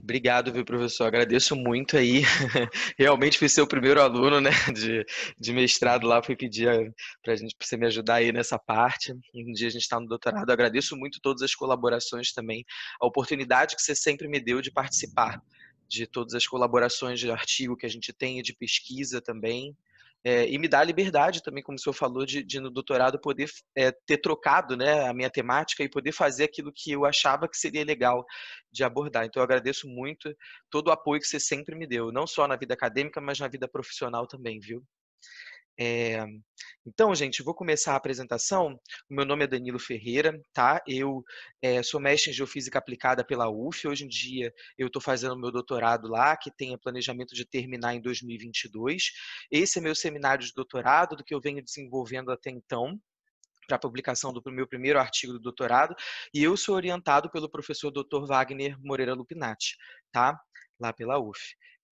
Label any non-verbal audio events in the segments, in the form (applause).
Obrigado, viu, professor? Agradeço muito aí. (laughs) Realmente fui seu primeiro aluno, né, de, de mestrado lá. Fui pedir eh, para a gente pra você me ajudar aí nessa parte. Um dia a gente está no doutorado. Agradeço muito todas as colaborações também, a oportunidade que você sempre me deu de participar de todas as colaborações de artigo que a gente tem e de pesquisa também. É, e me dá a liberdade também, como o senhor falou, de, de no doutorado poder é, ter trocado né, a minha temática e poder fazer aquilo que eu achava que seria legal de abordar. Então, eu agradeço muito todo o apoio que você sempre me deu, não só na vida acadêmica, mas na vida profissional também, viu? É, então, gente, vou começar a apresentação. O meu nome é Danilo Ferreira, tá? Eu é, sou mestre em Geofísica Aplicada pela UF. Hoje em dia, eu estou fazendo meu doutorado lá, que tem planejamento de terminar em 2022. Esse é meu seminário de doutorado, do que eu venho desenvolvendo até então para a publicação do meu primeiro artigo do doutorado, e eu sou orientado pelo professor Dr. Wagner Moreira Lupinati, tá? Lá pela UF.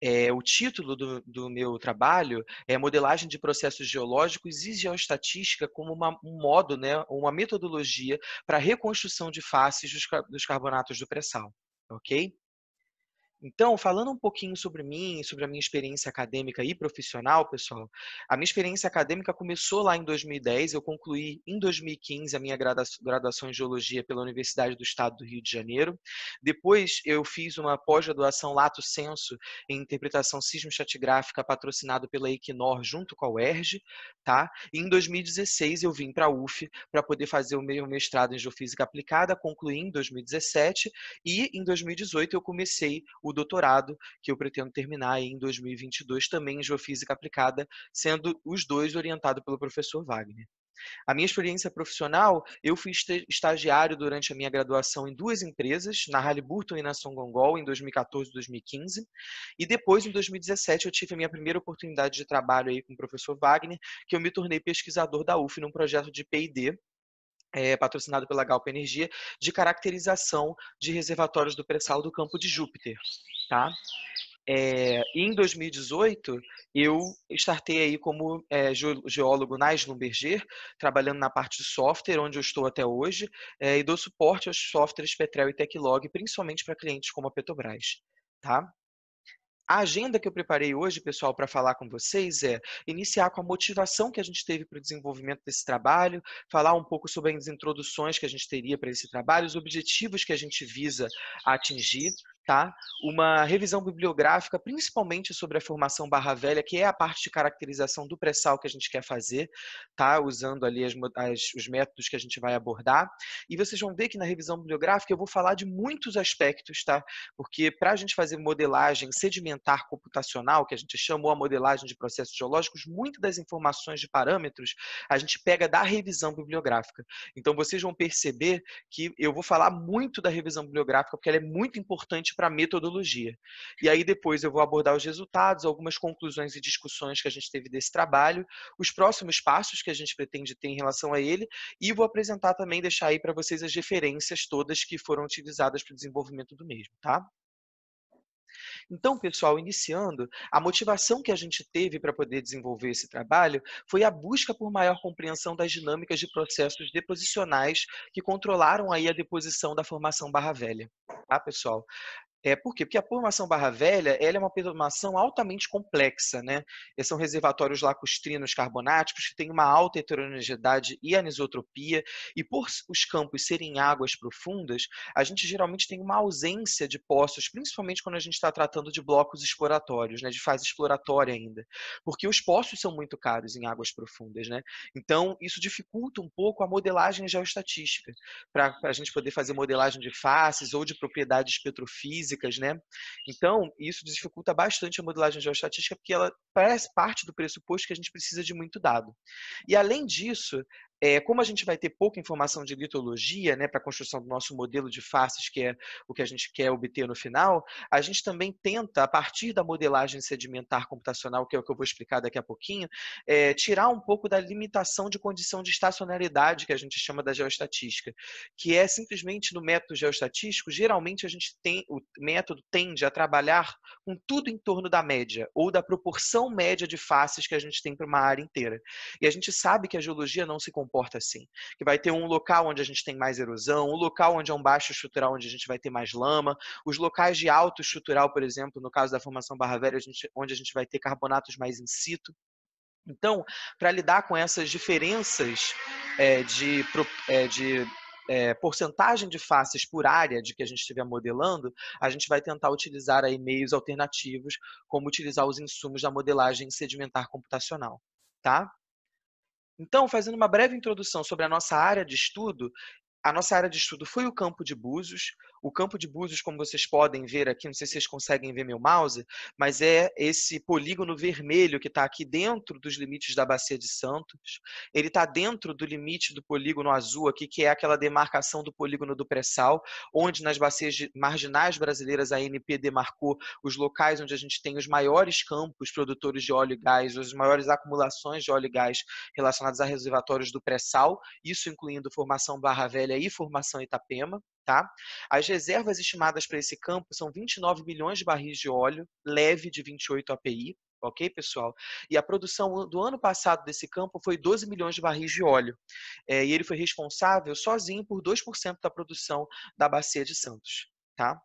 É, o título do, do, meu trabalho é Modelagem de Processos Geológicos e Geoestatística como uma, um modo, né, uma metodologia para reconstrução de faces dos, dos carbonatos do pré-sal. Ok? Então, falando um pouquinho sobre mim, sobre a minha experiência acadêmica e profissional, pessoal, a minha experiência acadêmica começou lá em 2010. Eu concluí em 2015 a minha graduação em geologia pela Universidade do Estado do Rio de Janeiro. Depois, eu fiz uma pós-graduação lato senso em interpretação sismo-estratigráfica, patrocinado pela Equinor junto com a UERJ, tá? E em 2016 eu vim para a UF para poder fazer o meu mestrado em geofísica aplicada, concluí em 2017 e em 2018 eu comecei o doutorado, que eu pretendo terminar em 2022 também em geofísica aplicada, sendo os dois orientados pelo professor Wagner. A minha experiência profissional, eu fui estagiário durante a minha graduação em duas empresas, na Halliburton e na Songongol, em 2014 e 2015. E depois, em 2017, eu tive a minha primeira oportunidade de trabalho aí com o professor Wagner, que eu me tornei pesquisador da UF num projeto de P&D, é, patrocinado pela Galp Energia, de caracterização de reservatórios do pré-sal do campo de Júpiter. Tá? É, em 2018, eu startei aí como é, geólogo na Schlumberger, trabalhando na parte de software, onde eu estou até hoje, é, e dou suporte aos softwares Petrel e Teclog, principalmente para clientes como a Petrobras. Tá? A agenda que eu preparei hoje, pessoal, para falar com vocês é iniciar com a motivação que a gente teve para o desenvolvimento desse trabalho, falar um pouco sobre as introduções que a gente teria para esse trabalho, os objetivos que a gente visa atingir, tá? Uma revisão bibliográfica, principalmente sobre a formação Barra Velha, que é a parte de caracterização do pré-sal que a gente quer fazer, tá? Usando ali as, as, os métodos que a gente vai abordar. E vocês vão ver que na revisão bibliográfica eu vou falar de muitos aspectos, tá? Porque para a gente fazer modelagem sedimentar computacional, que a gente chamou a modelagem de processos geológicos, muitas das informações de parâmetros a gente pega da revisão bibliográfica. Então vocês vão perceber que eu vou falar muito da revisão bibliográfica, porque ela é muito importante para a metodologia. E aí depois eu vou abordar os resultados, algumas conclusões e discussões que a gente teve desse trabalho, os próximos passos que a gente pretende ter em relação a ele e vou apresentar também, deixar aí para vocês as referências todas que foram utilizadas para o desenvolvimento do mesmo, tá? Então, pessoal, iniciando, a motivação que a gente teve para poder desenvolver esse trabalho foi a busca por maior compreensão das dinâmicas de processos deposicionais que controlaram aí a deposição da formação Barra Velha, tá, pessoal? É, por quê? Porque a formação Barra Velha ela é uma formação altamente complexa. Né? São reservatórios lacustrinos carbonáticos que têm uma alta heterogeneidade e anisotropia, e por os campos serem águas profundas, a gente geralmente tem uma ausência de poços, principalmente quando a gente está tratando de blocos exploratórios, né? de fase exploratória ainda, porque os poços são muito caros em águas profundas. Né? Então, isso dificulta um pouco a modelagem geoestatística, para a gente poder fazer modelagem de faces ou de propriedades petrofísicas físicas, né? Então, isso dificulta bastante a modelagem geoestatística, porque ela parece parte do pressuposto que a gente precisa de muito dado. E além disso, é, como a gente vai ter pouca informação de litologia né, para a construção do nosso modelo de faces, que é o que a gente quer obter no final, a gente também tenta, a partir da modelagem sedimentar computacional, que é o que eu vou explicar daqui a pouquinho, é, tirar um pouco da limitação de condição de estacionalidade que a gente chama da geoestatística, que é simplesmente no método geoestatístico, geralmente a gente tem, o método tende a trabalhar com tudo em torno da média, ou da proporção média de faces que a gente tem para uma área inteira. E a gente sabe que a geologia não se comporta assim. Que vai ter um local onde a gente tem mais erosão, um local onde é um baixo estrutural onde a gente vai ter mais lama, os locais de alto estrutural, por exemplo, no caso da formação Barra Velha, a gente, onde a gente vai ter carbonatos mais in situ. Então, para lidar com essas diferenças é, de, é, de é, porcentagem de faces por área de que a gente estiver modelando, a gente vai tentar utilizar aí meios alternativos, como utilizar os insumos da modelagem sedimentar computacional, tá? Então, fazendo uma breve introdução sobre a nossa área de estudo, a nossa área de estudo foi o campo de Búzios. O campo de Búzios, como vocês podem ver aqui, não sei se vocês conseguem ver meu mouse, mas é esse polígono vermelho que está aqui dentro dos limites da Bacia de Santos. Ele está dentro do limite do polígono azul aqui, que é aquela demarcação do polígono do pré-sal, onde nas bacias marginais brasileiras a ANP demarcou os locais onde a gente tem os maiores campos produtores de óleo e gás, as maiores acumulações de óleo e gás relacionadas a reservatórios do pré-sal, isso incluindo Formação Barra Velha Marília e Formação Itapema. Tá? As reservas estimadas para esse campo são 29 milhões de barris de óleo leve de 28 API, ok, pessoal? E a produção do ano passado desse campo foi 12 milhões de barris de óleo. É, e ele foi responsável sozinho por 2% da produção da Bacia de Santos, tá?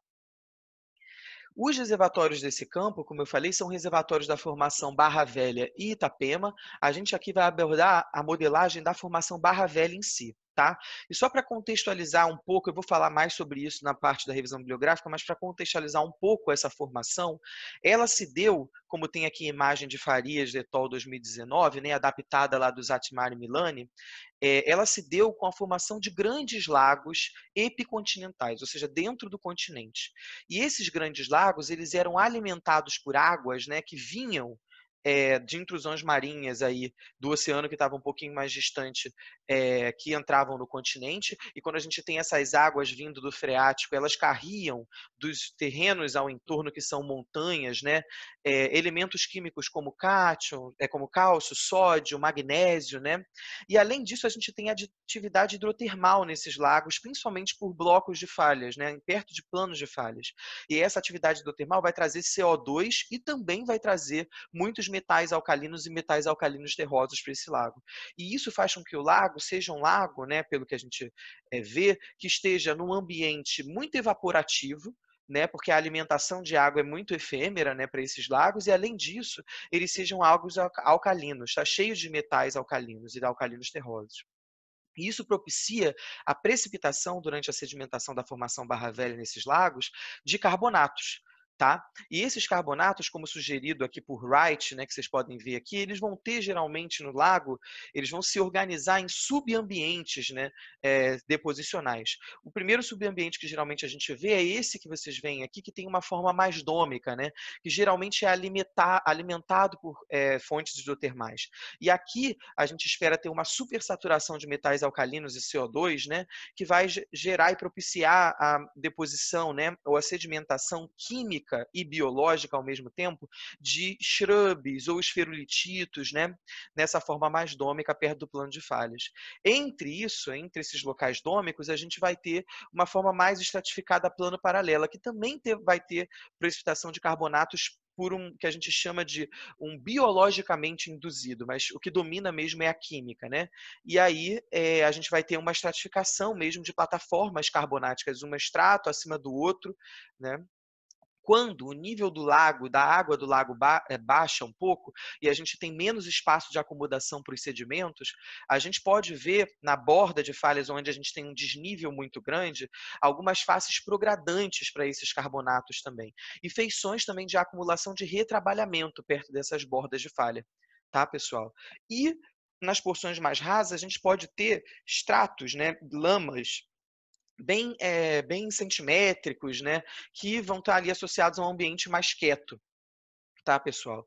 Os reservatórios desse campo, como eu falei, são reservatórios da formação Barra Velha e Itapema. A gente aqui vai abordar a modelagem da formação Barra Velha em si, Tá? E só para contextualizar um pouco, eu vou falar mais sobre isso na parte da revisão bibliográfica, mas para contextualizar um pouco essa formação, ela se deu, como tem aqui a imagem de Farias de Etol 2019, né, adaptada lá do e Milani, é, ela se deu com a formação de grandes lagos epicontinentais, ou seja, dentro do continente. E esses grandes lagos, eles eram alimentados por águas né, que vinham é, de intrusões marinhas aí do oceano que estava um pouquinho mais distante, é, que entravam no continente. E quando a gente tem essas águas vindo do freático, elas carriam dos terrenos ao entorno que são montanhas, né? É, elementos químicos como cátion, é como cálcio, sódio, magnésio, né? E além disso, a gente tem atividade hidrotermal nesses lagos, principalmente por blocos de falhas, né? Perto de planos de falhas. E essa atividade hidrotermal vai trazer CO2 e também vai trazer muitos metais alcalinos e metais alcalinos terrosos para esse lago. E isso faz com que o lago seja um lago, né, pelo que a gente é, vê, que esteja num ambiente muito evaporativo, né, porque a alimentação de água é muito efêmera, né, para esses lagos e além disso, eles sejam lagos alcalinos, está cheio de metais alcalinos e alcalinos terrosos. E isso propicia a precipitação durante a sedimentação da formação Barra Velha nesses lagos de carbonatos tá? E esses carbonatos, como sugerido aqui por Wright, né, que vocês podem ver aqui, eles vão ter geralmente no lago, eles vão se organizar em subambientes, né, é, deposicionais. O primeiro subambiente que geralmente a gente vê é esse que vocês veem aqui, que tem uma forma mais dômica, né, que geralmente é alimentar, alimentado por é, fontes hidrotermais. E aqui a gente espera ter uma supersaturação de metais alcalinos e CO2, né, que vai gerar e propiciar a deposição, né, ou a sedimentação química química e biológica ao mesmo tempo de shrubs ou esferulititos, né? Nessa forma mais dômica perto do plano de falhas. Entre isso, entre esses locais dômicos, a gente vai ter uma forma mais estratificada plano paralela, que também ter, vai ter precipitação de carbonatos por um que a gente chama de um biologicamente induzido, mas o que domina mesmo é a química, né? E aí é, a gente vai ter uma estratificação mesmo de plataformas carbonáticas, um estrato acima do outro, né? quando o nível do lago, da água do lago ba eh, baixa um pouco e a gente tem menos espaço de acomodação para os sedimentos, a gente pode ver na borda de falhas onde a gente tem um desnível muito grande, algumas faces progradantes para esses carbonatos também. E feições também de acumulação de retrabalhamento perto dessas bordas de falha. Tá, pessoal? E nas porções mais rasas, a gente pode ter estratos, né, lamas bem, é, bem centimétricos, né? Que vão estar ali associados a um ambiente mais quieto, tá, pessoal?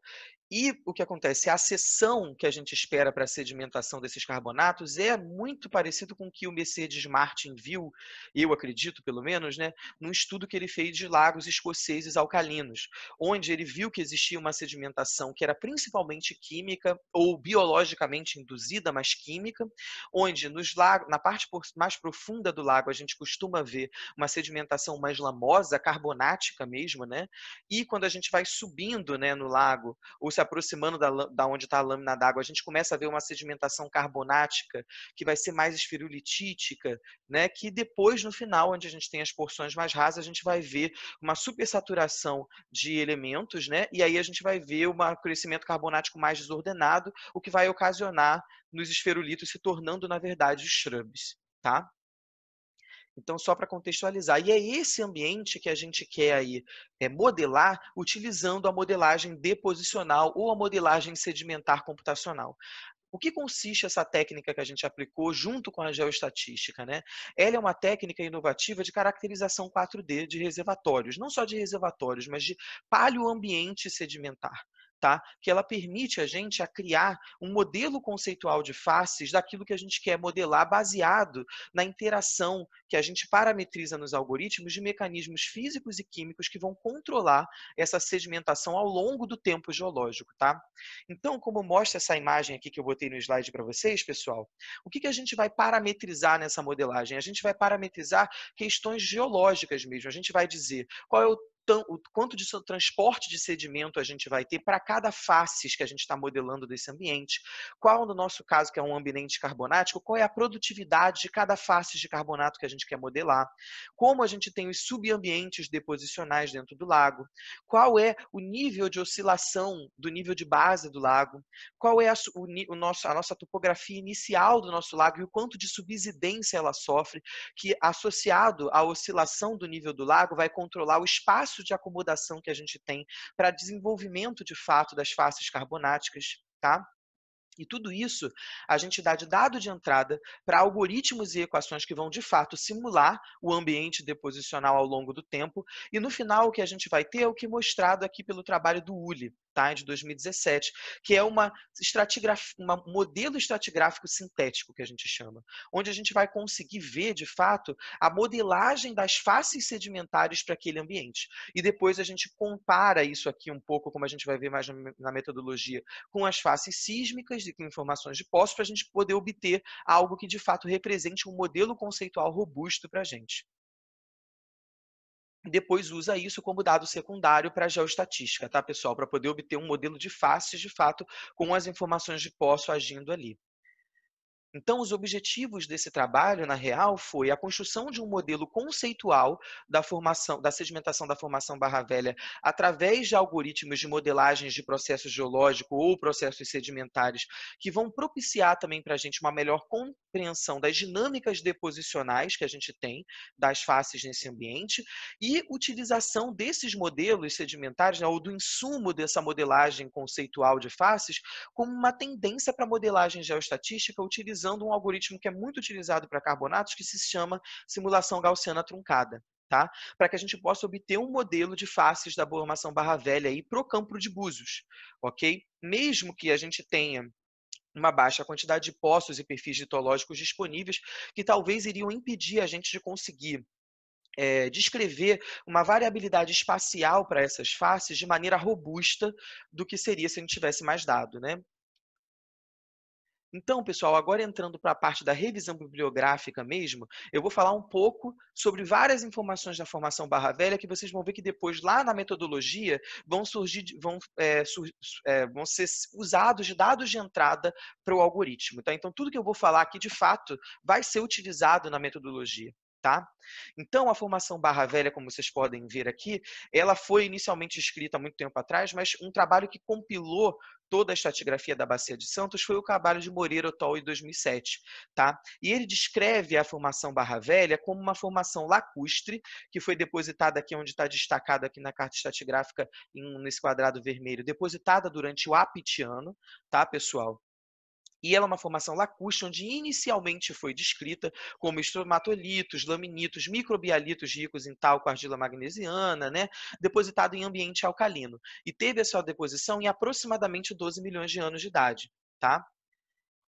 E o que acontece? A seção que a gente espera para a sedimentação desses carbonatos é muito parecido com o que o Mercedes Martin viu, eu acredito pelo menos, né, num estudo que ele fez de lagos escoceses alcalinos, onde ele viu que existia uma sedimentação que era principalmente química ou biologicamente induzida, mas química, onde nos lagos, na parte mais profunda do lago a gente costuma ver uma sedimentação mais lamosa, carbonática mesmo, né? E quando a gente vai subindo, né, no lago, ou se aproximando da, da onde está a lâmina d'água, a gente começa a ver uma sedimentação carbonática que vai ser mais esferulitítica, né? que depois, no final, onde a gente tem as porções mais rasas, a gente vai ver uma supersaturação de elementos, né? e aí a gente vai ver um crescimento carbonático mais desordenado, o que vai ocasionar nos esferulitos se tornando, na verdade, shrubs. Tá? Então, só para contextualizar. E é esse ambiente que a gente quer aí é, modelar utilizando a modelagem deposicional ou a modelagem sedimentar computacional. O que consiste essa técnica que a gente aplicou junto com a geoestatística? Né? Ela é uma técnica inovativa de caracterização 4D de reservatórios, não só de reservatórios, mas de paleoambiente sedimentar tá? que ela permite a gente a criar um modelo conceitual de faces daquilo que a gente quer modelar baseado na interação que a gente parametriza nos algoritmos de mecanismos físicos e químicos que vão controlar essa sedimentação ao longo do tempo geológico. Tá? Então, como mostra essa imagem aqui que eu botei no slide para vocês, pessoal, o que, que a gente vai parametrizar nessa modelagem? A gente vai parametrizar questões geológicas mesmo. A gente vai dizer qual é o o quanto de transporte de sedimento a gente vai ter para cada face que a gente está modelando desse ambiente. Qual, no nosso caso, que é um ambiente carbonático, qual é a produtividade de cada face de carbonato que a gente quer modelar? Como a gente tem os subambientes deposicionais dentro do lago? Qual é o nível de oscilação do nível de base do lago? Qual é a, o, o nosso, a nossa topografia inicial do nosso lago e o quanto de subsidência ela sofre, que associado à oscilação do nível do lago vai controlar o espaço espaço de acomodação que a gente tem para desenvolvimento de fato das faces carbonáticas, tá? E tudo isso a gente dá de dado de entrada para algoritmos e equações que vão de fato simular o ambiente deposicional ao longo do tempo. E no final, o que a gente vai ter é o que é mostrado aqui pelo trabalho do Uli de 2017, que é uma um modelo estratigráfico sintético que a gente chama, onde a gente vai conseguir ver, de fato, a modelagem das faces sedimentares para aquele ambiente. E depois a gente compara isso aqui um pouco, como a gente vai ver mais na metodologia, com as faces sísmicas e com informações de poços, para a gente poder obter algo que de fato represente um modelo conceitual robusto para a gente depois usa isso como dado secundário para a geoestatística, tá, pessoal? Para poder obter um modelo de faces, de fato, com as informações de poço agindo ali. Então, os objetivos desse trabalho, na real, foi a construção de um modelo conceitual da formação, da sedimentação da formação Barra Velha, através de algoritmos de modelagens de processos geológicos ou processos sedimentares, que vão propiciar também para a gente uma melhor compreensão das dinâmicas deposicionais que a gente tem das faces nesse ambiente e utilização desses modelos sedimentares, né, ou do insumo dessa modelagem conceitual de faces, como uma tendência para modelagem geoestatística utilizando utilizando um algoritmo que é muito utilizado para carbonatos, que se chama simulação gaussiana truncada. Tá? Para que a gente possa obter um modelo de faces da formação Barra Velha para o campo de Búzios, ok? Mesmo que a gente tenha uma baixa quantidade de poços e perfis litológicos disponíveis, que talvez iriam impedir a gente de conseguir é, descrever uma variabilidade espacial para essas faces de maneira robusta do que seria se a gente tivesse mais dado. Né? Então, pessoal, agora entrando para a parte da revisão bibliográfica mesmo, eu vou falar um pouco sobre várias informações da formação Barra Velha que vocês vão ver que depois, lá na metodologia, vão surgir, vão, é, sur, é, vão ser usados de dados de entrada para o algoritmo. Tá? Então, tudo que eu vou falar aqui, de fato, vai ser utilizado na metodologia tá? Então, a formação Barra Velha, como vocês podem ver aqui, ela foi inicialmente escrita há muito tempo atrás, mas um trabalho que compilou toda a estratigrafia da Bacia de Santos foi o trabalho de Moreira Otol em 2007, tá? E ele descreve a formação Barra Velha como uma formação lacustre, que foi depositada aqui onde está destacado aqui na carta estratigráfica nesse quadrado vermelho, depositada durante o apitiano, tá, pessoal? e ela é uma formação lacustre, onde inicialmente foi descrita como estromatolitos, laminitos, microbialitos ricos em talco, argila magnesiana, né? depositado em ambiente alcalino. E teve a sua deposição em aproximadamente 12 milhões de anos de idade. Tá?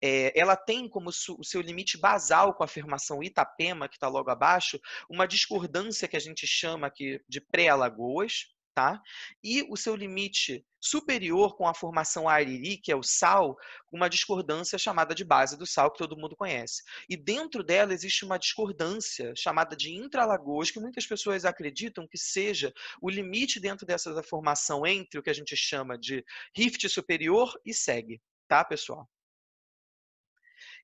É, ela tem como o seu limite basal com a afirmação Itapema, que está logo abaixo, uma discordância que a gente chama aqui de pré-Alagoas, tá? E o seu limite superior com a formação Ariri, que é o sal, uma discordância chamada de base do sal, que todo mundo conhece. E dentro dela existe uma discordância chamada de intralagoas, que muitas pessoas acreditam que seja o limite dentro dessa formação entre o que a gente chama de rift superior e segue, tá, pessoal?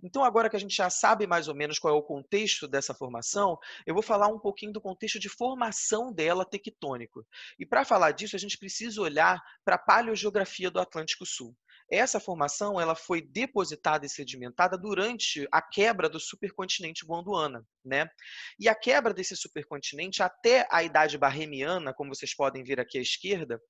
Então, agora que a gente já sabe mais ou menos qual é o contexto dessa formação, eu vou falar um pouquinho do contexto de formação dela tectônico. E para falar disso, a gente precisa olhar para a paleogeografia do Atlântico Sul. Essa formação ela foi depositada e sedimentada durante a quebra do supercontinente gondwana, né? E a quebra desse supercontinente até a idade barremiana, como vocês podem ver aqui à esquerda,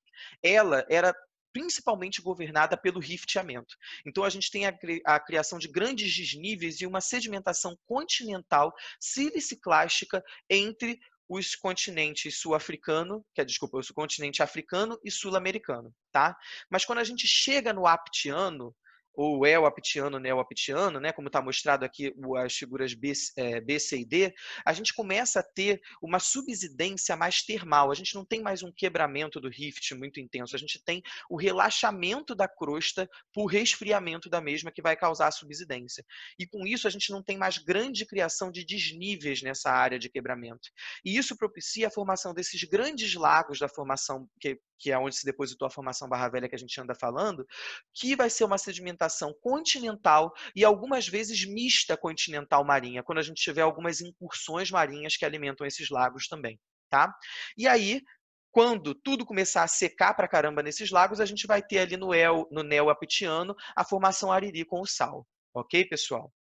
ela era principalmente governada pelo rifteamento. Então, a gente tem a, criação de grandes desníveis e uma sedimentação continental siliciclástica entre os continentes sul-africano, que é, desculpa, o continente africano e sul-americano, tá? Mas quando a gente chega no aptiano, ou é o aptiano, o aptiano, né, como está mostrado aqui as figuras B, é, B, C e D, a gente começa a ter uma subsidência mais termal. A gente não tem mais um quebramento do rift muito intenso, a gente tem o relaxamento da crosta por resfriamento da mesma que vai causar a subsidência. E com isso a gente não tem mais grande criação de desníveis nessa área de quebramento. E isso propicia a formação desses grandes lagos da formação que que é onde se depositou a formação Barra Velha que a gente anda falando, que vai ser uma sedimentação continental e algumas vezes mista continental marinha, quando a gente tiver algumas incursões marinhas que alimentam esses lagos também. Tá? E aí, quando tudo começar a secar para caramba nesses lagos, a gente vai ter ali no, El, no Neo Apitiano a formação Ariri com o sal. Ok, pessoal?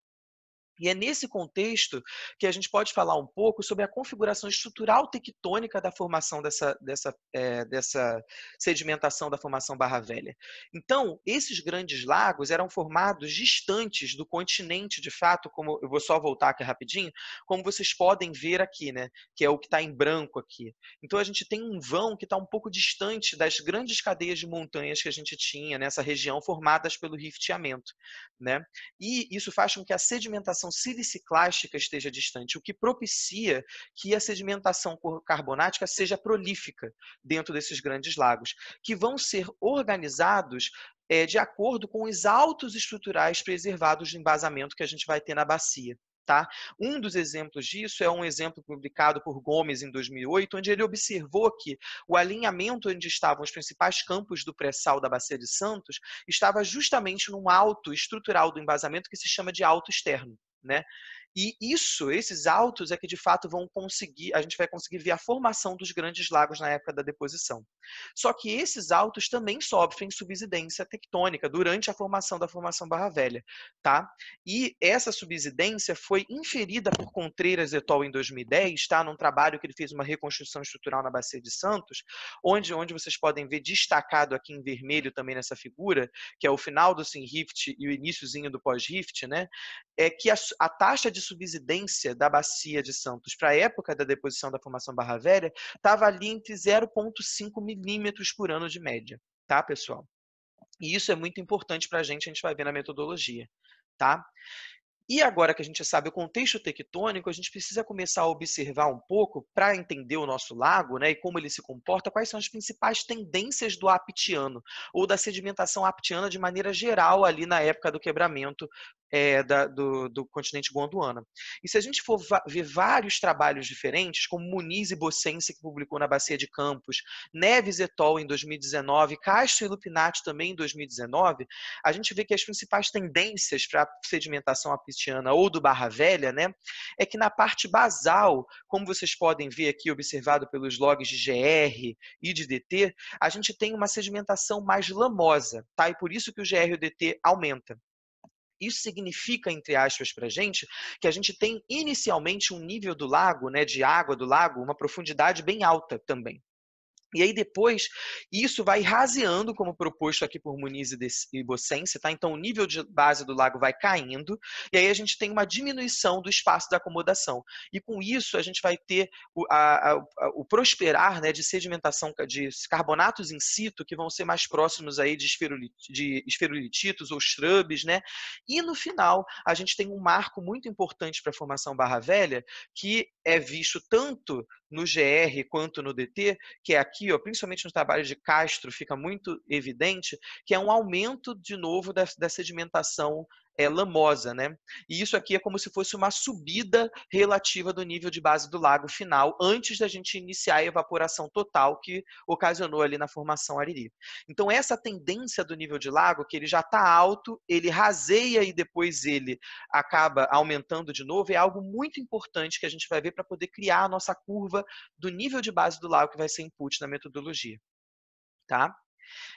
E é nesse contexto que a gente pode falar um pouco sobre a configuração estrutural tectônica da formação dessa, dessa, é, dessa sedimentação da formação Barra Velha. Então, esses grandes lagos eram formados distantes do continente, de fato, como eu vou só voltar aqui rapidinho, como vocês podem ver aqui, né? Que é o que está em branco aqui. Então, a gente tem um vão que está um pouco distante das grandes cadeias de montanhas que a gente tinha nessa região formadas pelo rifteamento, né? E isso faz com que a sedimentação formação siliciclástica esteja distante, o que propicia que a sedimentação carbonática seja prolífica dentro desses grandes lagos, que vão ser organizados é, de acordo com os altos estruturais preservados de embasamento que a gente vai ter na bacia. Tá? Um dos exemplos disso é um exemplo publicado por Gomes em 2008, onde ele observou que o alinhamento onde estavam os principais campos do pré-sal da Bacia de Santos estava justamente num alto estrutural do embasamento que se chama de alto externo né? E isso, esses altos, é que de fato vão conseguir, a gente vai conseguir ver a formação dos grandes lagos na época da deposição. Só que esses altos também sofrem subsidência tectônica durante a formação da formação Barra Velha, tá? E essa subsidência foi inferida por Contreiras et al. em 2010, tá? Num trabalho que ele fez uma reconstrução estrutural na Bacia de Santos, onde, onde vocês podem ver destacado aqui em vermelho também nessa figura, que é o final do sinrift Rift e o iníciozinho do pós-Rift, né? É que a, a taxa de de subsidência da bacia de Santos para a época da deposição da formação Barra Velha estava ali entre 0,5 milímetros por ano de média, tá, pessoal? E isso é muito importante para a gente, a gente vai ver na metodologia, tá? E agora que a gente sabe o contexto tectônico, a gente precisa começar a observar um pouco para entender o nosso lago né, e como ele se comporta, quais são as principais tendências do aptiano ou da sedimentação aptiana de maneira geral ali na época do quebramento é, da, do, do, continente gondwana. E se a gente for ver vários trabalhos diferentes, como Muniz e Bocense, que publicou na Bacia de Campos, Neves et al. em 2019, Castro e Lupinati também em 2019, a gente vê que as principais tendências para a sedimentação apitiana ou do Barra Velha né, é que na parte basal, como vocês podem ver aqui, observado pelos logs de GR e de DT, a gente tem uma sedimentação mais lamosa, tá? E por isso que o GR e o DT aumenta. Isso significa, entre aspas, para a gente, que a gente tem inicialmente um nível do lago, né, de água do lago, uma profundidade bem alta também. E aí depois, isso vai raseando, como proposto aqui por Muniz e Bocense, tá? Então o nível de base do lago vai caindo, e aí a gente tem uma diminuição do espaço da acomodação. E com isso a gente vai ter o, a, a, o prosperar né, de sedimentação de carbonatos in situ, que vão ser mais próximos aí de, esferolit, de ou shrubs, né? E no final, a gente tem um marco muito importante para a formação Barra Velha, que é visto tanto no GR quanto no DT, que é aqui, ó, principalmente no trabalho de Castro, fica muito evidente, que é um aumento de novo da, da sedimentação é, lamosa, né? E isso aqui é como se fosse uma subida relativa do nível de base do lago final, antes da gente iniciar a evaporação total que ocasionou ali na formação Ariri. Então, essa tendência do nível de lago, que ele já está alto, ele raseia e depois ele acaba aumentando de novo, é algo muito importante que a gente vai ver para poder criar a nossa curva do nível de base do lago que vai ser input na metodologia. Tá?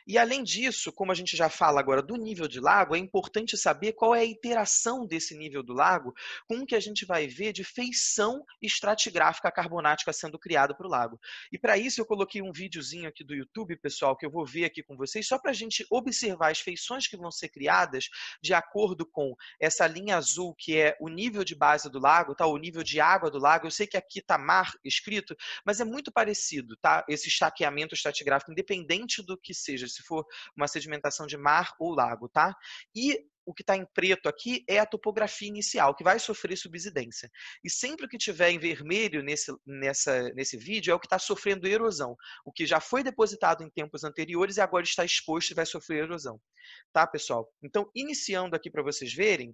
E além disso, como a gente já fala agora do nível de lago, é importante saber qual é a iteração desse nível do lago com o que a gente vai ver de feição estratigráfica carbonática sendo criada para o lago. E para isso eu coloquei um videozinho aqui do YouTube, pessoal, que eu vou ver aqui com vocês, só para a gente observar as feições que vão ser criadas de acordo com essa linha azul que é o nível de base do lago, tá? o nível de água do lago. Eu sei que aqui está mar escrito, mas é muito parecido, tá? esse chaqueamento estratigráfico, independente do que seja, se for uma sedimentação de mar ou lago, tá? E o que está em preto aqui é a topografia inicial, que vai sofrer subsidência. E sempre o que tiver em vermelho nesse, nessa, nesse vídeo é o que está sofrendo erosão. O que já foi depositado em tempos anteriores e agora está exposto e vai sofrer erosão. Tá, pessoal? Então, iniciando aqui para vocês verem,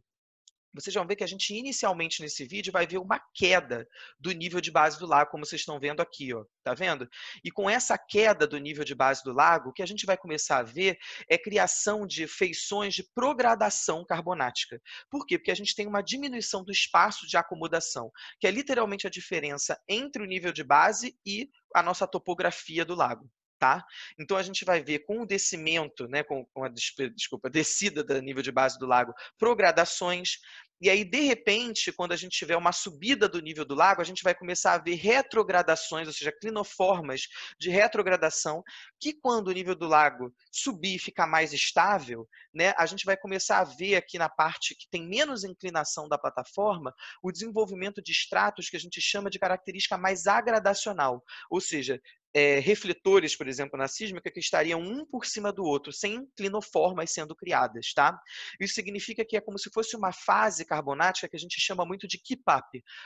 vocês vão ver que a gente inicialmente nesse vídeo vai ver uma queda do nível de base do lago, como vocês estão vendo aqui, ó, tá vendo? E com essa queda do nível de base do lago, o que a gente vai começar a ver é criação de feições de progradação carbonática. Por quê? Porque a gente tem uma diminuição do espaço de acomodação, que é literalmente a diferença entre o nível de base e a nossa topografia do lago tá? Então a gente vai ver com o descimento, né, com, com a desculpa, descida do nível de base do lago, progradações, e aí, de repente, quando a gente tiver uma subida do nível do lago, a gente vai começar a ver retrogradações, ou seja, clinoformas de retrogradação, que quando o nível do lago subir e ficar mais estável, né, a gente vai começar a ver aqui na parte que tem menos inclinação da plataforma o desenvolvimento de estratos que a gente chama de característica mais agradacional, ou seja, é, refletores, por exemplo, na sísmica, que estariam um por cima do outro, sem clinoformas sendo criadas, tá? Isso significa que é como se fosse uma fase carbonática que a gente chama muito de kipap,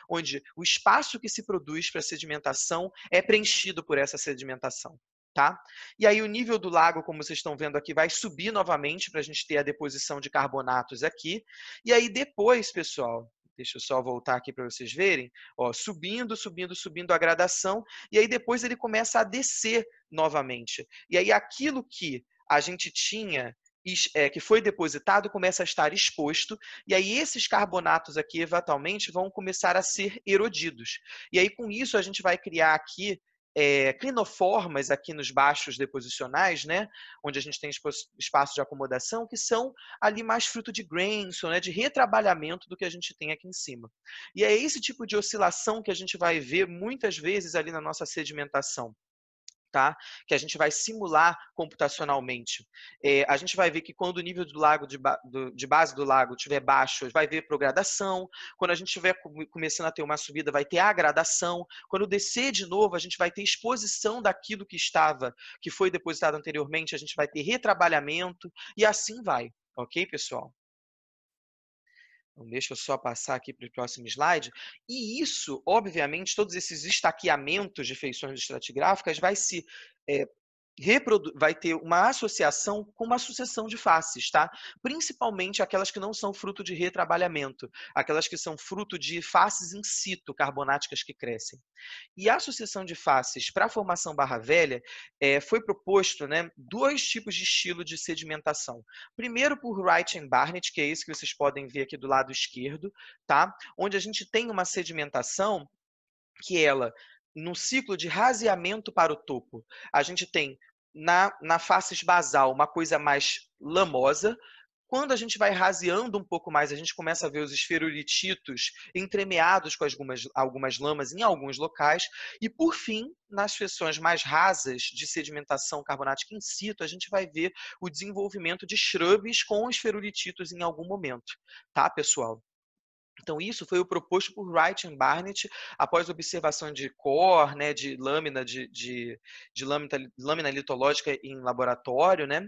onde o espaço que se produz para a sedimentação é preenchido por essa sedimentação. Tá? E aí o nível do lago, como vocês estão vendo aqui, vai subir novamente para a gente ter a deposição de carbonatos aqui. E aí depois, pessoal, deixa eu só voltar aqui para vocês verem, ó, subindo, subindo, subindo a gradação, e aí depois ele começa a descer novamente. E aí aquilo que a gente tinha é, que foi depositado começa a estar exposto, e aí esses carbonatos aqui, eventualmente, vão começar a ser erodidos. E aí, com isso, a gente vai criar aqui é, clinoformas aqui nos baixos deposicionais, né, onde a gente tem espaço de acomodação, que são ali mais fruto de Granson, né, de retrabalhamento do que a gente tem aqui em cima. E é esse tipo de oscilação que a gente vai ver muitas vezes ali na nossa sedimentação tá? que a gente vai simular computacionalmente. É, a gente vai ver que quando o nível do lago de, ba do, de base do lago estiver baixo, vai ver progradação. Quando a gente estiver começando a ter uma subida, vai ter agradação. Quando descer de novo, a gente vai ter exposição daquilo que estava, que foi depositado anteriormente, a gente vai ter retrabalhamento e assim vai. Ok, pessoal? Então, deixa eu só passar aqui para o próximo slide. E isso, obviamente, todos esses estaqueamentos de feições estratigráficas vai se é, vai ter uma associação com uma sucessão de faces, tá? Principalmente aquelas que não são fruto de retrabalhamento, aquelas que são fruto de faces in situ carbonáticas que crescem. E a sucessão de faces para a formação barra velha é, foi proposto né, dois tipos de estilo de sedimentação. Primeiro por Wright and Barnett, que é isso que vocês podem ver aqui do lado esquerdo, tá? Onde a gente tem uma sedimentação que ela no ciclo de raseamento para o topo, a gente tem na, na face basal uma coisa mais lamosa. Quando a gente vai raseando um pouco mais, a gente começa a ver os esferulititos entremeados com algumas, algumas lamas em alguns locais. E, por fim, nas fissões mais rasas de sedimentação carbonática in situ, a gente vai ver o desenvolvimento de shrubs com esferulititos em algum momento, tá, pessoal? Então, isso foi o proposto por Wright e Barnett após observação de cor, né, de lâmina, de, de, de lâmina, lâmina litológica em laboratório. Né?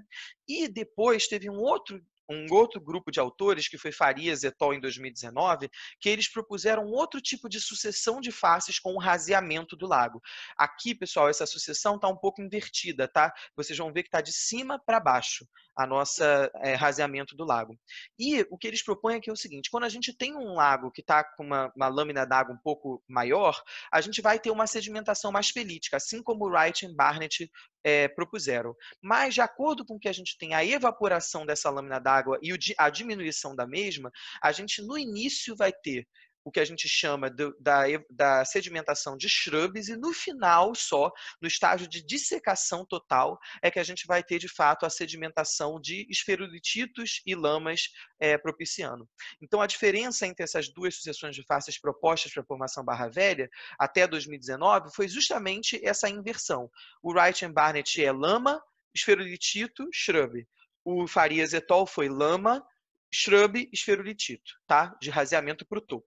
E depois teve um outro um outro grupo de autores, que foi Farias et al. em 2019, que eles propuseram outro tipo de sucessão de faces com o raseamento do lago. Aqui, pessoal, essa sucessão está um pouco invertida, tá? Vocês vão ver que está de cima para baixo a nossa é, raseamento do lago. E o que eles propõem aqui é o seguinte: quando a gente tem um lago que está com uma, uma lâmina d'água um pouco maior, a gente vai ter uma sedimentação mais felítica, assim como Wright e Barnett é, propuseram. Mas, de acordo com que a gente tem a evaporação dessa lâmina d'água e a diminuição da mesma, a gente no início vai ter o que a gente chama do, da, da sedimentação de shrubs, e no final só, no estágio de dissecação total, é que a gente vai ter de fato a sedimentação de esferulititos e lamas é, propiciando. Então, a diferença entre essas duas sucessões de faces propostas para a formação Barra Velha até 2019 foi justamente essa inversão. O Wright and Barnett é lama, esferulitito, shrub. O Farias et al. foi lama, shrub, esferulitito, tá? De raseamento para o topo.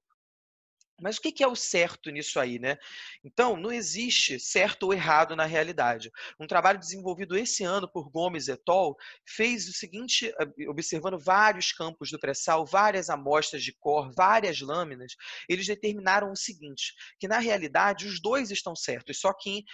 Mas o que é o certo nisso aí, né? Então, não existe certo ou errado na realidade. Um trabalho desenvolvido esse ano por Gomes et al. fez o seguinte, eh, observando vários campos do pré-sal, várias amostras de cor, várias lâminas, eles determinaram o seguinte, que na realidade os dois estão certos, só que em,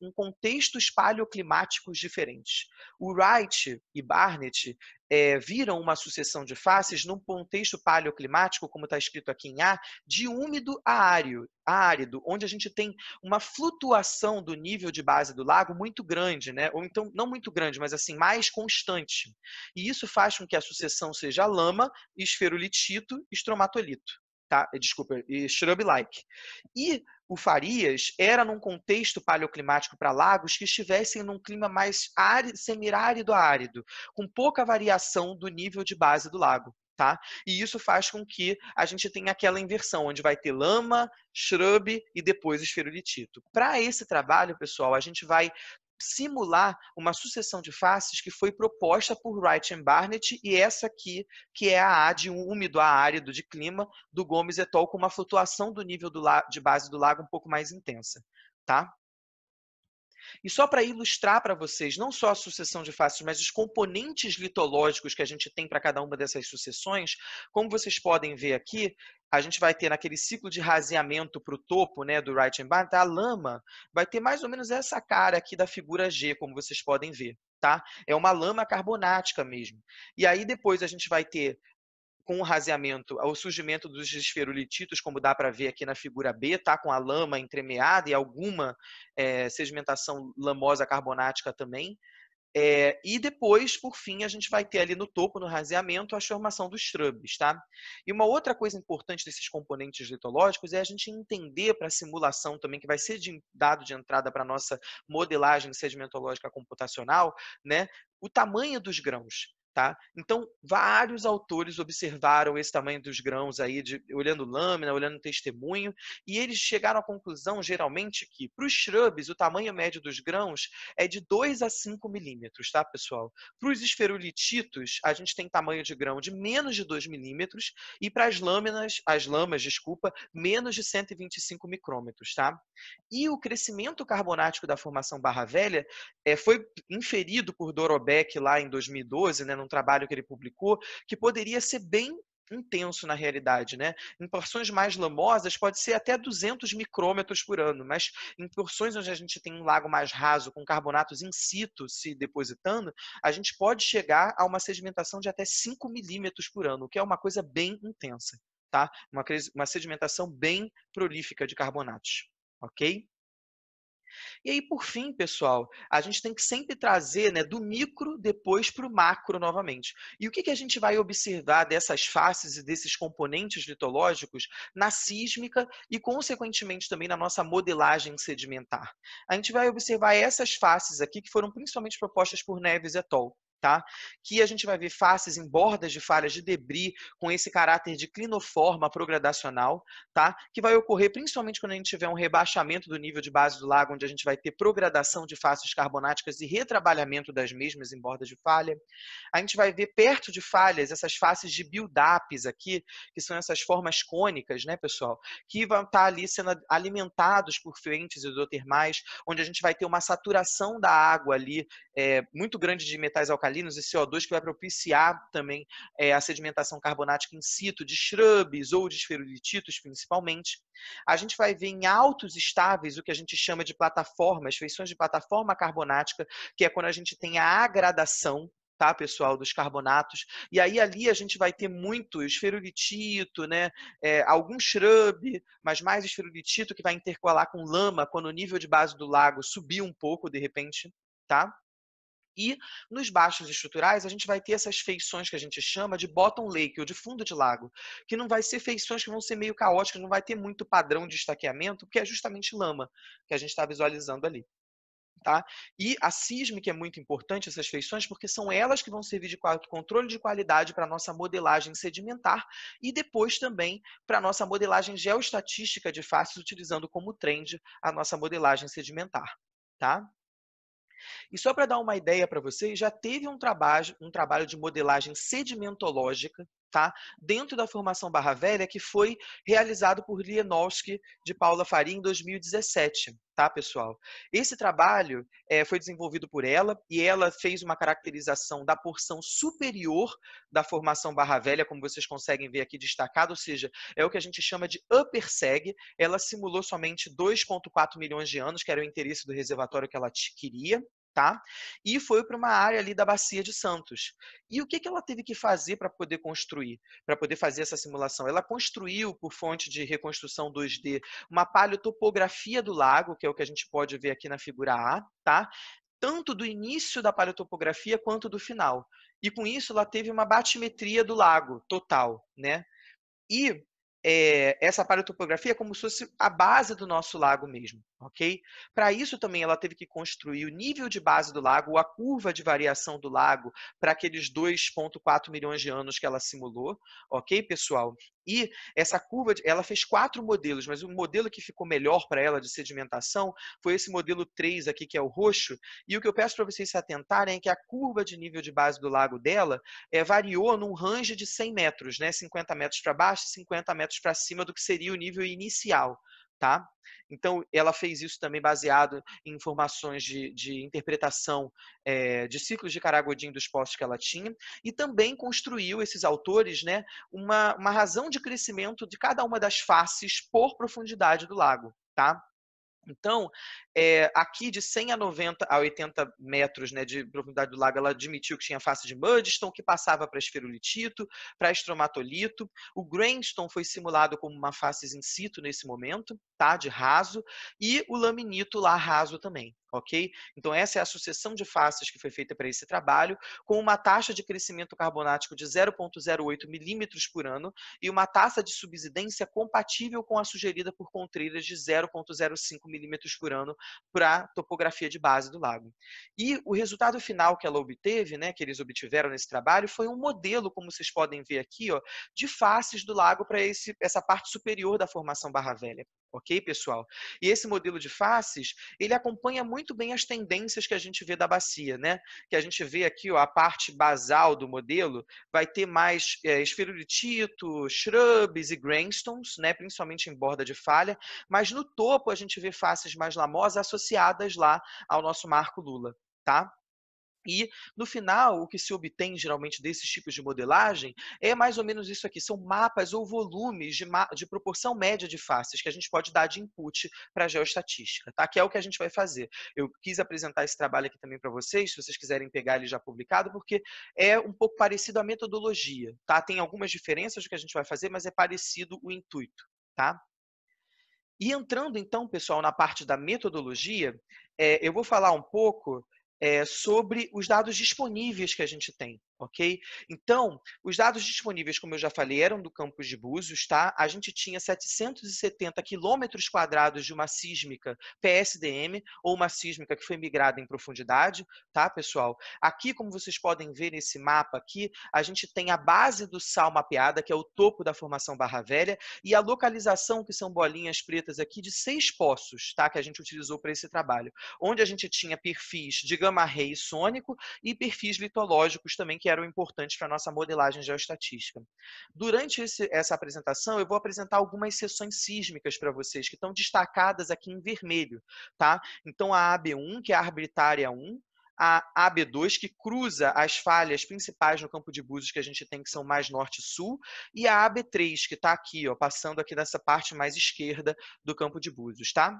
em contextos paleoclimáticos diferentes. O Wright e Barnett, é, viram uma sucessão de faces num contexto paleoclimático, como está escrito aqui em A, de úmido a árido, a árido, onde a gente tem uma flutuação do nível de base do lago muito grande, né? ou então não muito grande, mas assim, mais constante. E isso faz com que a sucessão seja lama, esferulitito, estromatolito tá? Eh, desculpa, e shrub-like. E o Farias era num contexto paleoclimático para lagos que estivessem num clima mais árido, semiárido a árido, com pouca variação do nível de base do lago. Tá? E isso faz com que a gente tenha aquela inversão, onde vai ter lama, shrub e depois esferulitito. Para esse trabalho, pessoal, a gente vai simular uma sucessão de faces que foi proposta por Wright e Barnett e essa aqui, que é a A de úmido a árido de clima do Gomes et al. com uma flutuação do nível do de base do lago um pouco mais intensa. Tá? E só para ilustrar para vocês, não só a sucessão de faces, mas os componentes litológicos que a gente tem para cada uma dessas sucessões, como vocês podem ver aqui, a gente vai ter naquele ciclo de raseamento para o topo né, do right and bottom, tá? a lama vai ter mais ou menos essa cara aqui da figura G, como vocês podem ver. Tá? É uma lama carbonática mesmo. E aí depois a gente vai ter com o raseamento, o surgimento dos esferulititos, como dá para ver aqui na figura B, tá com a lama entremeada e alguma é, eh, sedimentação lamosa carbonática também. É, e depois, por fim, a gente vai ter ali no topo, no raseamento, a formação dos trubes, tá? E uma outra coisa importante desses componentes litológicos é a gente entender para a simulação também, que vai ser de, dado de entrada para a nossa modelagem sedimentológica computacional, né? O tamanho dos grãos. Tá? Então, vários autores observaram esse tamanho dos grãos aí, de, olhando lâmina, olhando testemunho, e eles chegaram à conclusão, geralmente, que para os shrubs o tamanho médio dos grãos é de 2 a 5 milímetros, tá, pessoal? Para os esferulititos, a gente tem tamanho de grão de menos de 2 milímetros, e para as lâminas, as lamas, desculpa, menos de 125 micrômetros, tá? E o crescimento carbonático da formação Barra Velha é, foi inferido por Dorobeck lá em 2012, né, num trabalho que ele publicou, que poderia ser bem intenso na realidade, né? Em porções mais lamosas pode ser até 200 micrômetros por ano, mas em porções onde a gente tem um lago mais raso com carbonatos in situ se depositando, a gente pode chegar a uma sedimentação de até 5 milímetros por ano, o que é uma coisa bem intensa, tá? Uma, uma sedimentação bem prolífica de carbonatos, ok? E aí, por fim, pessoal, a gente tem que sempre trazer né, do micro depois para o macro novamente. E o que, que a gente vai observar dessas faces e desses componentes litológicos na sísmica e, consequentemente, também na nossa modelagem sedimentar? A gente vai observar essas faces aqui que foram principalmente propostas por Neves et al tá? Que a gente vai ver faces em bordas de falhas de debris com esse caráter de clinoforma progradacional, tá? Que vai ocorrer principalmente quando a gente tiver um rebaixamento do nível de base do lago, onde a gente vai ter progradação de faces carbonáticas e retrabalhamento das mesmas em bordas de falha. A gente vai ver perto de falhas essas faces de build-ups aqui, que são essas formas cônicas, né, pessoal? Que vão estar tá ali sendo alimentados por frentes hidrotermais, onde a gente vai ter uma saturação da água ali é, muito grande de metais alcalinos cristalinos e CO2 que vai propiciar também é, a sedimentação carbonática in situ de shrubs ou de esferulititos, principalmente. A gente vai ver em altos estáveis o que a gente chama de plataformas, feições de plataforma carbonática, que é quando a gente tem a agradação Tá, pessoal, dos carbonatos. E aí ali a gente vai ter muito esferulitito, né? É, algum shrub, mas mais esferulitito que vai intercalar com lama quando o nível de base do lago subir um pouco de repente, tá? E nos baixos estruturais, a gente vai ter essas feições que a gente chama de bottom lake, ou de fundo de lago, que não vai ser feições que vão ser meio caóticas, não vai ter muito padrão de estaqueamento, porque é justamente lama que a gente está visualizando ali. Tá? E a sísmica é muito importante, essas feições, porque são elas que vão servir de controle de qualidade para a nossa modelagem sedimentar e depois também para a nossa modelagem geoestatística de faces, utilizando como trend a nossa modelagem sedimentar. Tá? E só para dar uma ideia para vocês, já teve um trabalho, um trabalho de modelagem sedimentológica tá? dentro da formação Barra Velha, que foi realizado por Lienowski de Paula Faria em 2017, tá, pessoal? Esse trabalho é, foi desenvolvido por ela e ela fez uma caracterização da porção superior da formação Barra Velha, como vocês conseguem ver aqui destacado, ou seja, é o que a gente chama de upper seg. Ela simulou somente 2,4 milhões de anos, que era o interesse do reservatório que ela queria, tá? E foi para uma área ali da bacia de Santos. E o que, que ela teve que fazer para poder construir, para poder fazer essa simulação? Ela construiu, por fonte de reconstrução 2D, uma paleotopografia do lago, que é o que a gente pode ver aqui na figura A, tá? Tanto do início da paleotopografia quanto do final. E com isso ela teve uma batimetria do lago total, né? E é, essa paleotopografia como se fosse a base do nosso lago mesmo, ok? Para isso também ela teve que construir o nível de base do lago, a curva de variação do lago para aqueles 2,4 milhões de anos que ela simulou, ok, pessoal? E essa curva, ela fez quatro modelos, mas o modelo que ficou melhor para ela de sedimentação foi esse modelo 3 aqui, que é o roxo. E o que eu peço para vocês se atentarem é que a curva de nível de base do lago dela é, variou num range de 100 metros, né? 50 metros para baixo e 50 metros para cima do que seria o nível inicial tá? Então, ela fez isso também baseado em informações de, de interpretação é, de ciclos de Caragodin dos postos que ela tinha, e também construiu esses autores né, uma, uma razão de crescimento de cada uma das faces por profundidade do lago. Tá? Então, é, aqui de 100 a 90 a 80 metros né, de profundidade do lago, ela admitiu que tinha face de mudstone, que passava para esferulitito, para estromatolito. O grainstone foi simulado como uma face in situ nesse momento. Tá de raso e o laminito lá raso também, ok? Então essa é a sucessão de faces que foi feita para esse trabalho, com uma taxa de crescimento carbonático de 0,08 milímetros por ano e uma taxa de subsidência compatível com a sugerida por Contreiras de 0,05 milímetros por ano para a topografia de base do lago. E o resultado final que ela obteve, né, que eles obtiveram nesse trabalho, foi um modelo, como vocês podem ver aqui, ó, de faces do lago para essa parte superior da formação Barra Velha. Ok, pessoal? E esse modelo de faces, ele acompanha muito bem as tendências que a gente vê da bacia, né? Que a gente vê aqui, ó, a parte basal do modelo vai ter mais é, esferulitito, shrubs e grainstones, né? Principalmente em borda de falha, mas no topo a gente vê faces mais lamosas associadas lá ao nosso marco Lula, tá? E no final, o que se obtém geralmente desses tipos de modelagem é mais ou menos isso aqui: são mapas ou volumes de, de proporção média de faces que a gente pode dar de input para a geoestatística, tá? Que é o que a gente vai fazer. Eu quis apresentar esse trabalho aqui também para vocês, se vocês quiserem pegar ele já publicado, porque é um pouco parecido à metodologia, tá? Tem algumas diferenças do que a gente vai fazer, mas é parecido o intuito, tá? E entrando então, pessoal, na parte da metodologia, é, eu vou falar um pouco é, sobre os dados disponíveis que a gente tem ok? Então, os dados disponíveis, como eu já falei, eram do campus de Búzios, tá? A gente tinha 770 quilômetros quadrados de uma sísmica PSDM, ou uma sísmica que foi migrada em profundidade, tá, pessoal? Aqui, como vocês podem ver nesse mapa aqui, a gente tem a base do sal mapeada, que é o topo da formação Barra Velha, e a localização, que são bolinhas pretas aqui, de seis poços, tá? Que a gente utilizou para esse trabalho, onde a gente tinha perfis de gama-rei sônico e perfis litológicos também, que eram importantes para a nossa modelagem geoestatística. Durante esse, essa apresentação, eu vou apresentar algumas seções sísmicas para vocês, que estão destacadas aqui em vermelho. Tá? Então, a AB1, que é a arbitrária 1, a AB2, que cruza as falhas principais no campo de Búzios que a gente tem, que são mais norte-sul, e a AB3, que está aqui, ó, passando aqui nessa parte mais esquerda do campo de Búzios, tá?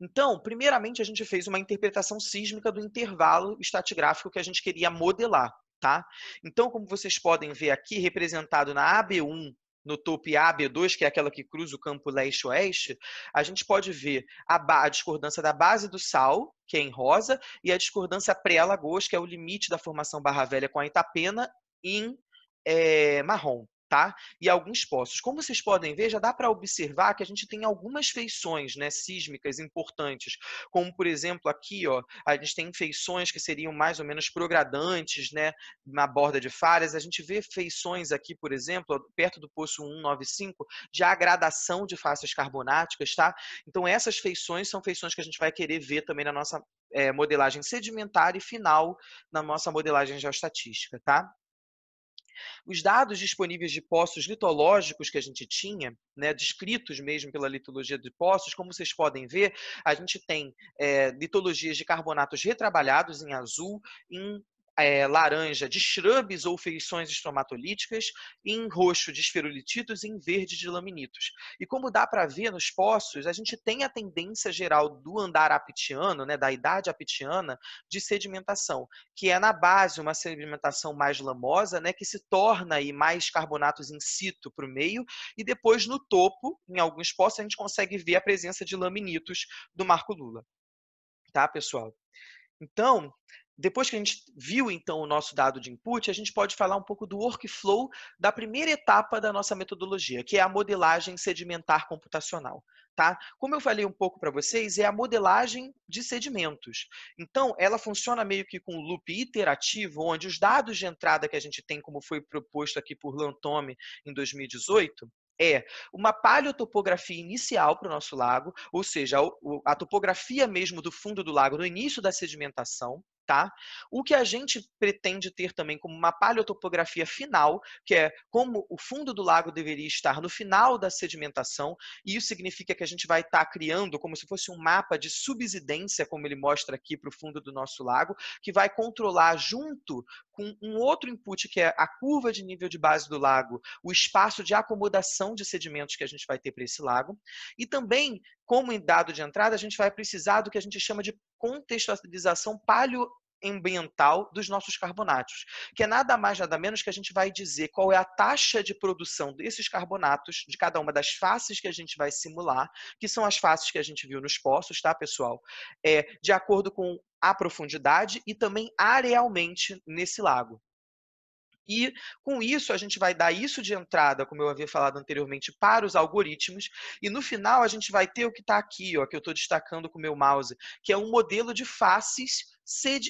Então, primeiramente, a gente fez uma interpretação sísmica do intervalo estatigráfico que a gente queria modelar. Tá? Então, como vocês podem ver aqui, representado na AB1 no topo a AB2, que é aquela que cruza o campo leste-oeste, a gente pode ver a, a, discordância da base do sal, que é em rosa, e a discordância pré-Alagoas, que é o limite da formação Barra Velha com a Itapena, em é, marrom tá? E alguns poços. Como vocês podem ver, já dá para observar que a gente tem algumas feições, né, sísmicas importantes, como por exemplo aqui, ó, a gente tem feições que seriam mais ou menos progradantes, né, na borda de falhas. A gente vê feições aqui, por exemplo, perto do poço 195, de agradação de faces carbonáticas, tá? Então essas feições são feições que a gente vai querer ver também na nossa é, modelagem sedimentar e final na nossa modelagem geostatística, tá? Os dados disponíveis de poços litológicos que a gente tinha, né, descritos mesmo pela litologia de poços, como vocês podem ver, a gente tem é, litologias de carbonatos retrabalhados em azul, em é, laranja de shrubs ou feições estromatolíticas, em roxo de esferulititos e em verde de laminitos. E como dá para ver nos poços, a gente tem a tendência geral do andar apitiano, né, da idade apitiana, de sedimentação, que é na base uma sedimentação mais lamosa, né, que se torna aí mais carbonatos in situ para o meio, e depois no topo, em alguns poços, a gente consegue ver a presença de laminitos do Marco Lula. Tá, pessoal? Então, depois que a gente viu, então, o nosso dado de input, a gente pode falar um pouco do workflow da primeira etapa da nossa metodologia, que é a modelagem sedimentar computacional. Tá? Como eu falei um pouco para vocês, é a modelagem de sedimentos. Então, ela funciona meio que com um loop iterativo, onde os dados de entrada que a gente tem, como foi proposto aqui por Lantome em 2018, é uma paleotopografia inicial para o nosso lago, ou seja, a topografia mesmo do fundo do lago no início da sedimentação tá? O que a gente pretende ter também como uma paleotopografia final, que é como o fundo do lago deveria estar no final da sedimentação, e isso significa que a gente vai estar tá criando como se fosse um mapa de subsidência, como ele mostra aqui para o fundo do nosso lago, que vai controlar junto com um outro input que é a curva de nível de base do lago, o espaço de acomodação de sedimentos que a gente vai ter para esse lago, e também como em dado de entrada, a gente vai precisar do que a gente chama de contextualização paleo ambiental dos nossos carbonatos, que é nada mais nada menos que a gente vai dizer qual é a taxa de produção desses carbonatos de cada uma das faces que a gente vai simular, que são as faces que a gente viu nos poços, tá, pessoal? É, de acordo com a profundidade e também arealmente nesse lago. E com isso, a gente vai dar isso de entrada, como eu havia falado anteriormente, para os algoritmos. E no final, a gente vai ter o que está aqui, ó, que eu estou destacando com o meu mouse, que é um modelo de faces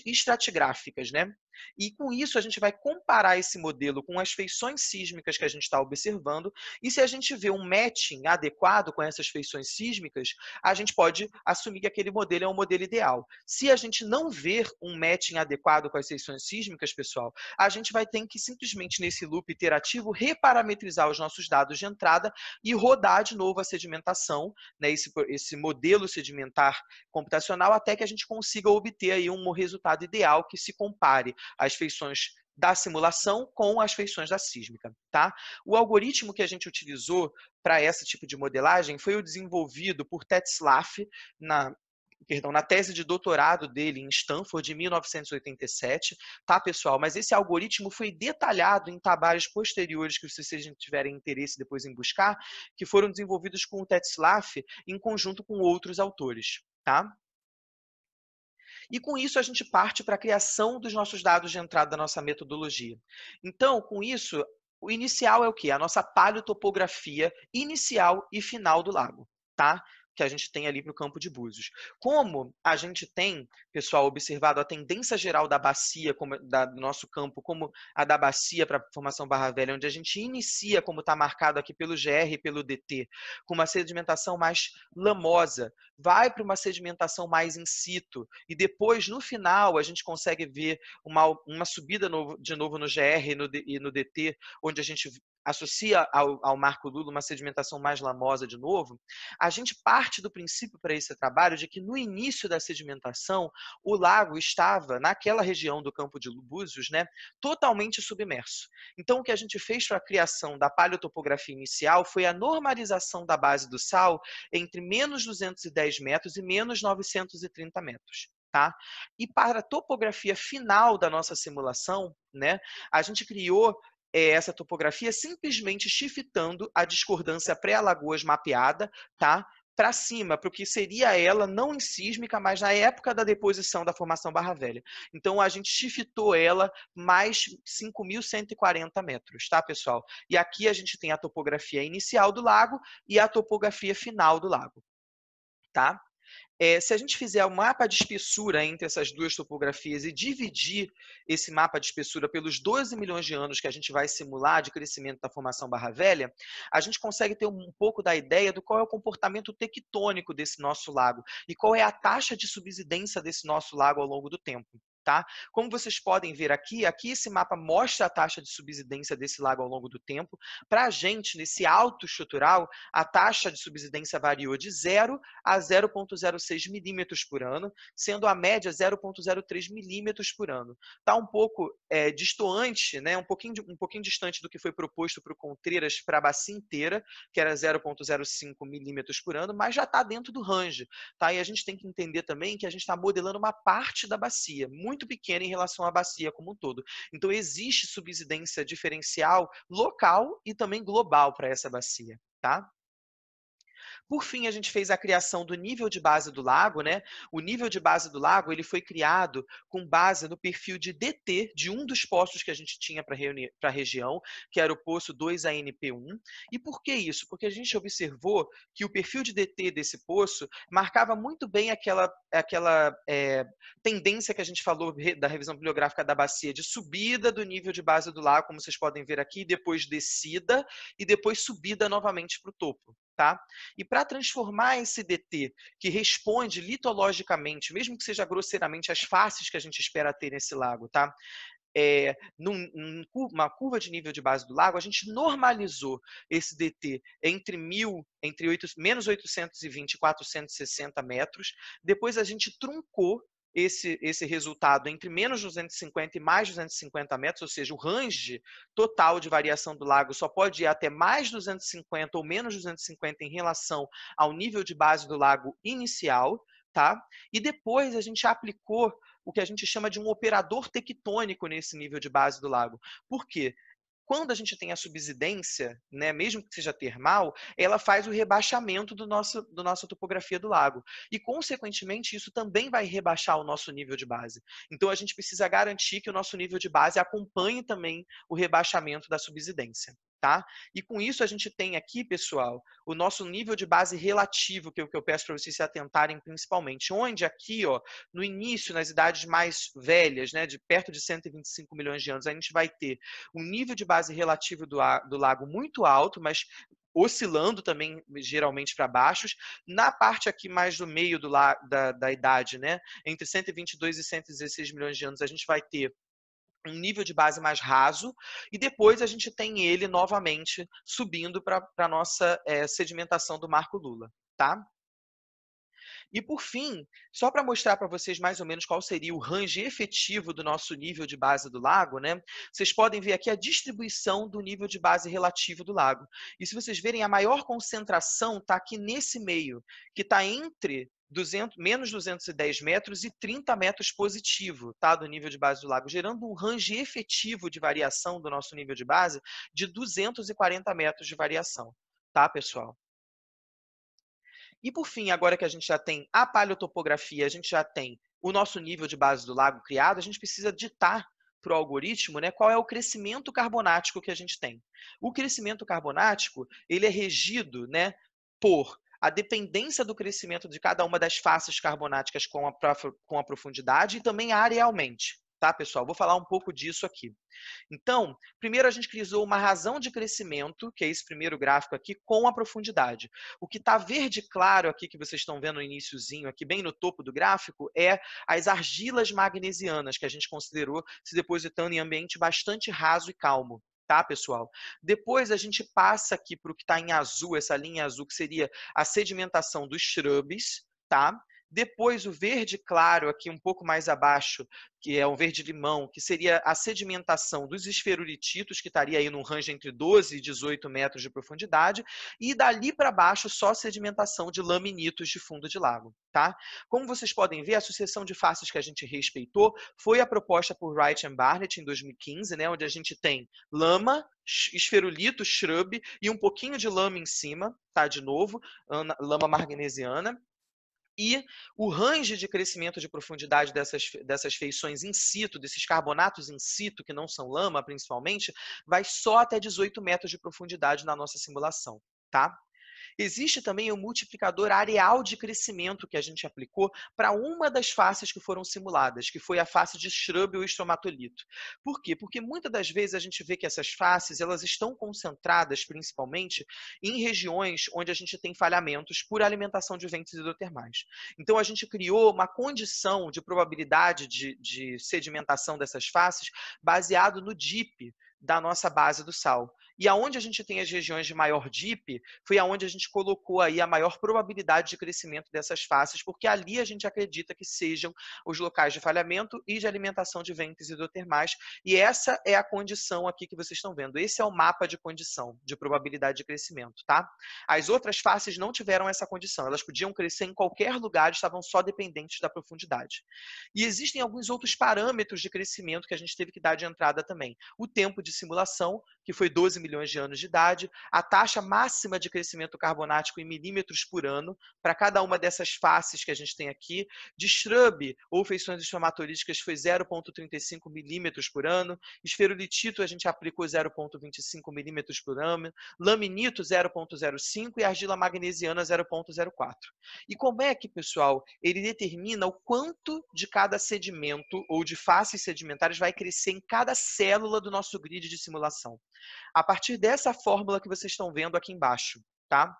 estratigráficas, né? E com isso a gente vai comparar esse modelo com as feições sísmicas que a gente está observando e se a gente vê um matching adequado com essas feições sísmicas, a gente pode assumir que aquele modelo é um modelo ideal. Se a gente não ver um matching adequado com as feições sísmicas, pessoal, a gente vai ter que simplesmente nesse loop iterativo reparametrizar os nossos dados de entrada e rodar de novo a sedimentação, né, esse, esse modelo sedimentar computacional até que a gente consiga obter aí um resultado ideal que se compare as feições da simulação com as feições da sísmica, tá? O algoritmo que a gente utilizou para esse tipo de modelagem foi o desenvolvido por Tetzlaff na perdão, na tese de doutorado dele em Stanford, de 1987, tá, pessoal? Mas esse algoritmo foi detalhado em trabalhos posteriores que vocês tiverem interesse depois em buscar, que foram desenvolvidos com o Tetzlaff em conjunto com outros autores, tá? E com isso a gente parte para a criação dos nossos dados de entrada da nossa metodologia. Então, com isso, o inicial é o que? A nossa paleotopografia inicial e final do lago, tá? que a gente tem ali para o campo de Búzios. Como a gente tem, pessoal, observado a tendência geral da bacia, como, da, do nosso campo, como a da bacia para a formação Barra Velha, onde a gente inicia, como está marcado aqui pelo GR e pelo DT, com uma sedimentação mais lamosa, vai para uma sedimentação mais in situ, e depois, no final, a gente consegue ver uma, uma subida no, de novo no GR e no, e no DT, onde a gente associa ao, ao Marco Lula uma sedimentação mais lamosa de novo, a gente parte do princípio para esse trabalho de que no início da sedimentação o lago estava naquela região do campo de Búzios, né, totalmente submerso. Então o que a gente fez para a criação da paleotopografia inicial foi a normalização da base do sal entre menos 210 metros e menos 930 metros. Tá? E para a topografia final da nossa simulação, né, a gente criou é, essa topografia simplesmente shiftando a discordância pré-alagoas mapeada, tá? para cima, para o que seria ela não em sísmica, mas na época da deposição da formação Barra Velha. Então a gente shiftou ela mais 5.140 metros, tá, pessoal? E aqui a gente tem a topografia inicial do lago e a topografia final do lago, tá? É, se a gente fizer um mapa de espessura entre essas duas topografias e dividir esse mapa de espessura pelos 12 milhões de anos que a gente vai simular de crescimento da formação Barra Velha, a gente consegue ter um pouco da ideia do qual é o comportamento tectônico desse nosso lago e qual é a taxa de subsidência desse nosso lago ao longo do tempo tá? Como vocês podem ver aqui, aqui esse mapa mostra a taxa de subsidência desse lago ao longo do tempo. Para a gente, nesse alto estrutural, a taxa de subsidência variou de 0 a 0,06 milímetros por ano, sendo a média 0,03 milímetros por ano. Está um pouco é, distoante, né? um, pouquinho, um pouquinho distante do que foi proposto para o Contreiras para a bacia inteira, que era 0,05 milímetros por ano, mas já está dentro do range. Tá? E a gente tem que entender também que a gente está modelando uma parte da bacia, muito muito pequena em relação à bacia como um todo. Então, existe subsidência diferencial local e também global para essa bacia, tá? Por fim, a gente fez a criação do nível de base do lago, né? O nível de base do lago ele foi criado com base no perfil de DT de um dos poços que a gente tinha para a região, que era o poço 2ANP1. E por que isso? Porque a gente observou que o perfil de DT desse poço marcava muito bem aquela, aquela é, tendência que a gente falou da revisão bibliográfica da bacia, de subida do nível de base do lago, como vocês podem ver aqui, depois descida e depois subida novamente para o topo. Tá? E para transformar esse DT, que responde litologicamente, mesmo que seja grosseiramente, as faces que a gente espera ter nesse lago, tá? É, num, numa curva de nível de base do lago, a gente normalizou esse DT entre mil, entre 8, menos 820 e 460 metros. Depois a gente truncou esse, esse resultado entre menos 250 e mais 250 metros, ou seja, o range total de variação do lago só pode ir até mais 250 ou menos 250 em relação ao nível de base do lago inicial, tá? E depois a gente aplicou o que a gente chama de um operador tectônico nesse nível de base do lago. Por quê? quando a gente tem a subsidência, né, mesmo que seja termal, ela faz o rebaixamento do nosso, do nossa topografia do lago. E, consequentemente, isso também vai rebaixar o nosso nível de base. Então, a gente precisa garantir que o nosso nível de base acompanhe também o rebaixamento da subsidência tá? E com isso a gente tem aqui, pessoal, o nosso nível de base relativo, que é o que eu peço para vocês se atentarem principalmente, onde aqui, ó, no início, nas idades mais velhas, né, de perto de 125 milhões de anos, a gente vai ter um nível de base relativo do, do lago muito alto, mas oscilando também geralmente para baixos. Na parte aqui mais do meio do, da, da idade, né, entre 122 e 116 milhões de anos, a gente vai ter um nível de base mais raso, e depois a gente tem ele novamente subindo para a nossa é, sedimentação do Marco Lula, tá? E por fim, só para mostrar para vocês mais ou menos qual seria o range efetivo do nosso nível de base do lago, né? Vocês podem ver aqui a distribuição do nível de base relativo do lago. E se vocês verem, a maior concentração está aqui nesse meio, que está entre 200, menos 210 metros e 30 metros positivo tá, do nível de base do lago, gerando um range efetivo de variação do nosso nível de base de 240 metros de variação, tá, pessoal? E por fim, agora que a gente já tem a paleotopografia, a gente já tem o nosso nível de base do lago criado, a gente precisa ditar para o algoritmo né, qual é o crescimento carbonático que a gente tem. O crescimento carbonático ele é regido né, por a dependência do crescimento de cada uma das faces carbonáticas com a, com a profundidade e também arealmente. Tá, pessoal? Vou falar um pouco disso aqui. Então, primeiro a gente criou uma razão de crescimento, que é esse primeiro gráfico aqui, com a profundidade. O que está verde claro aqui, que vocês estão vendo no iníciozinho, aqui bem no topo do gráfico, é as argilas magnesianas, que a gente considerou se depositando em ambiente bastante raso e calmo tá, pessoal? Depois a gente passa aqui para o que está em azul, essa linha azul, que seria a sedimentação dos shrubs, tá? Depois, o verde claro, aqui um pouco mais abaixo, que é um verde-limão, que seria a sedimentação dos esferulititos, que estaria aí num range entre 12 e 18 metros de profundidade, e dali para baixo só sedimentação de laminitos de fundo de lago. Tá? Como vocês podem ver, a sucessão de faces que a gente respeitou foi a proposta por Wright and Barnett em 2015, né, onde a gente tem lama, esferulito, shrub e um pouquinho de lama em cima, tá? De novo, lama magnesiana e o range de crescimento de profundidade dessas, dessas feições in situ, desses carbonatos in situ, que não são lama principalmente, vai só até 18 metros de profundidade na nossa simulação, tá? Existe também o multiplicador areal de crescimento que a gente aplicou para uma das faces que foram simuladas, que foi a face de shrub ou estromatolito. Por quê? Porque muitas das vezes a gente vê que essas faces elas estão concentradas principalmente em regiões onde a gente tem falhamentos por alimentação de ventos hidrotermais. Então a gente criou uma condição de probabilidade de, de sedimentação dessas faces baseado no DIP da nossa base do sal. E aonde a gente tem as regiões de maior DIP, foi aonde a gente colocou aí a maior probabilidade de crescimento dessas faces, porque ali a gente acredita que sejam os locais de falhamento e de alimentação de ventres hidrotermais. E essa é a condição aqui que vocês estão vendo. Esse é o mapa de condição de probabilidade de crescimento, tá? As outras faces não tiveram essa condição. Elas podiam crescer em qualquer lugar, estavam só dependentes da profundidade. E existem alguns outros parâmetros de crescimento que a gente teve que dar de entrada também. O tempo de simulação, que foi 12 bilhões de anos de idade, a taxa máxima de crescimento carbonático em milímetros por ano, para cada uma dessas faces que a gente tem aqui, de shrub ou feições estromatolíticas foi 0,35 milímetros por ano, esferulitito a gente aplicou 0,25 milímetros por ano, laminito 0,05 e argila magnesiana 0,04. E como é que, pessoal, ele determina o quanto de cada sedimento ou de faces sedimentares vai crescer em cada célula do nosso grid de simulação? a partir dessa fórmula que vocês estão vendo aqui embaixo, tá?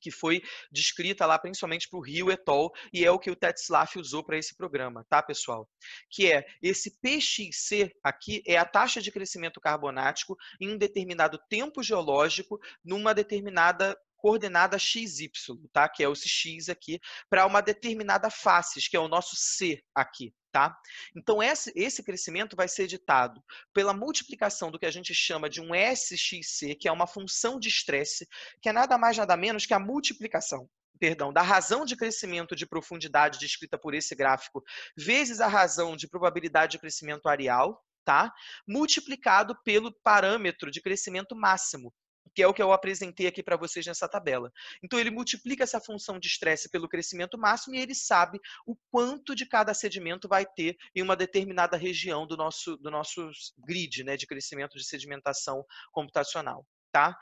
que foi descrita lá principalmente para o Rio et al. E é o que o Tetzlaff usou para esse programa, tá, pessoal? Que é esse PXC aqui é a taxa de crescimento carbonático em um determinado tempo geológico numa determinada coordenada XY, tá? Que é esse X aqui, para uma determinada face, que é o nosso C aqui, tá? Então, esse, esse crescimento vai ser ditado pela multiplicação do que a gente chama de um SXC, que é uma função de estresse, que é nada mais nada menos que a multiplicação perdão, da razão de crescimento de profundidade descrita por esse gráfico vezes a razão de probabilidade de crescimento areal, tá? Multiplicado pelo parâmetro de crescimento máximo, que é o que eu apresentei aqui para vocês nessa tabela. Então, ele multiplica essa função de estresse pelo crescimento máximo e ele sabe o quanto de cada sedimento vai ter em uma determinada região do nosso, do nosso grid né, de crescimento de sedimentação computacional. Tá?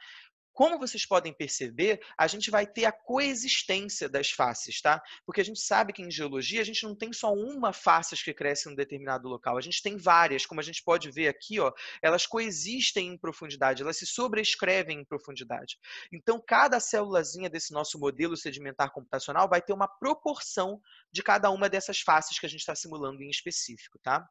Como vocês podem perceber, a gente vai ter a coexistência das faces, tá? Porque a gente sabe que em geologia a gente não tem só uma face que cresce em um determinado local, a gente tem várias, como a gente pode ver aqui, ó, elas coexistem em profundidade, elas se sobrescrevem em profundidade. Então, cada célulazinha desse nosso modelo sedimentar computacional vai ter uma proporção de cada uma dessas faces que a gente está simulando em específico, tá?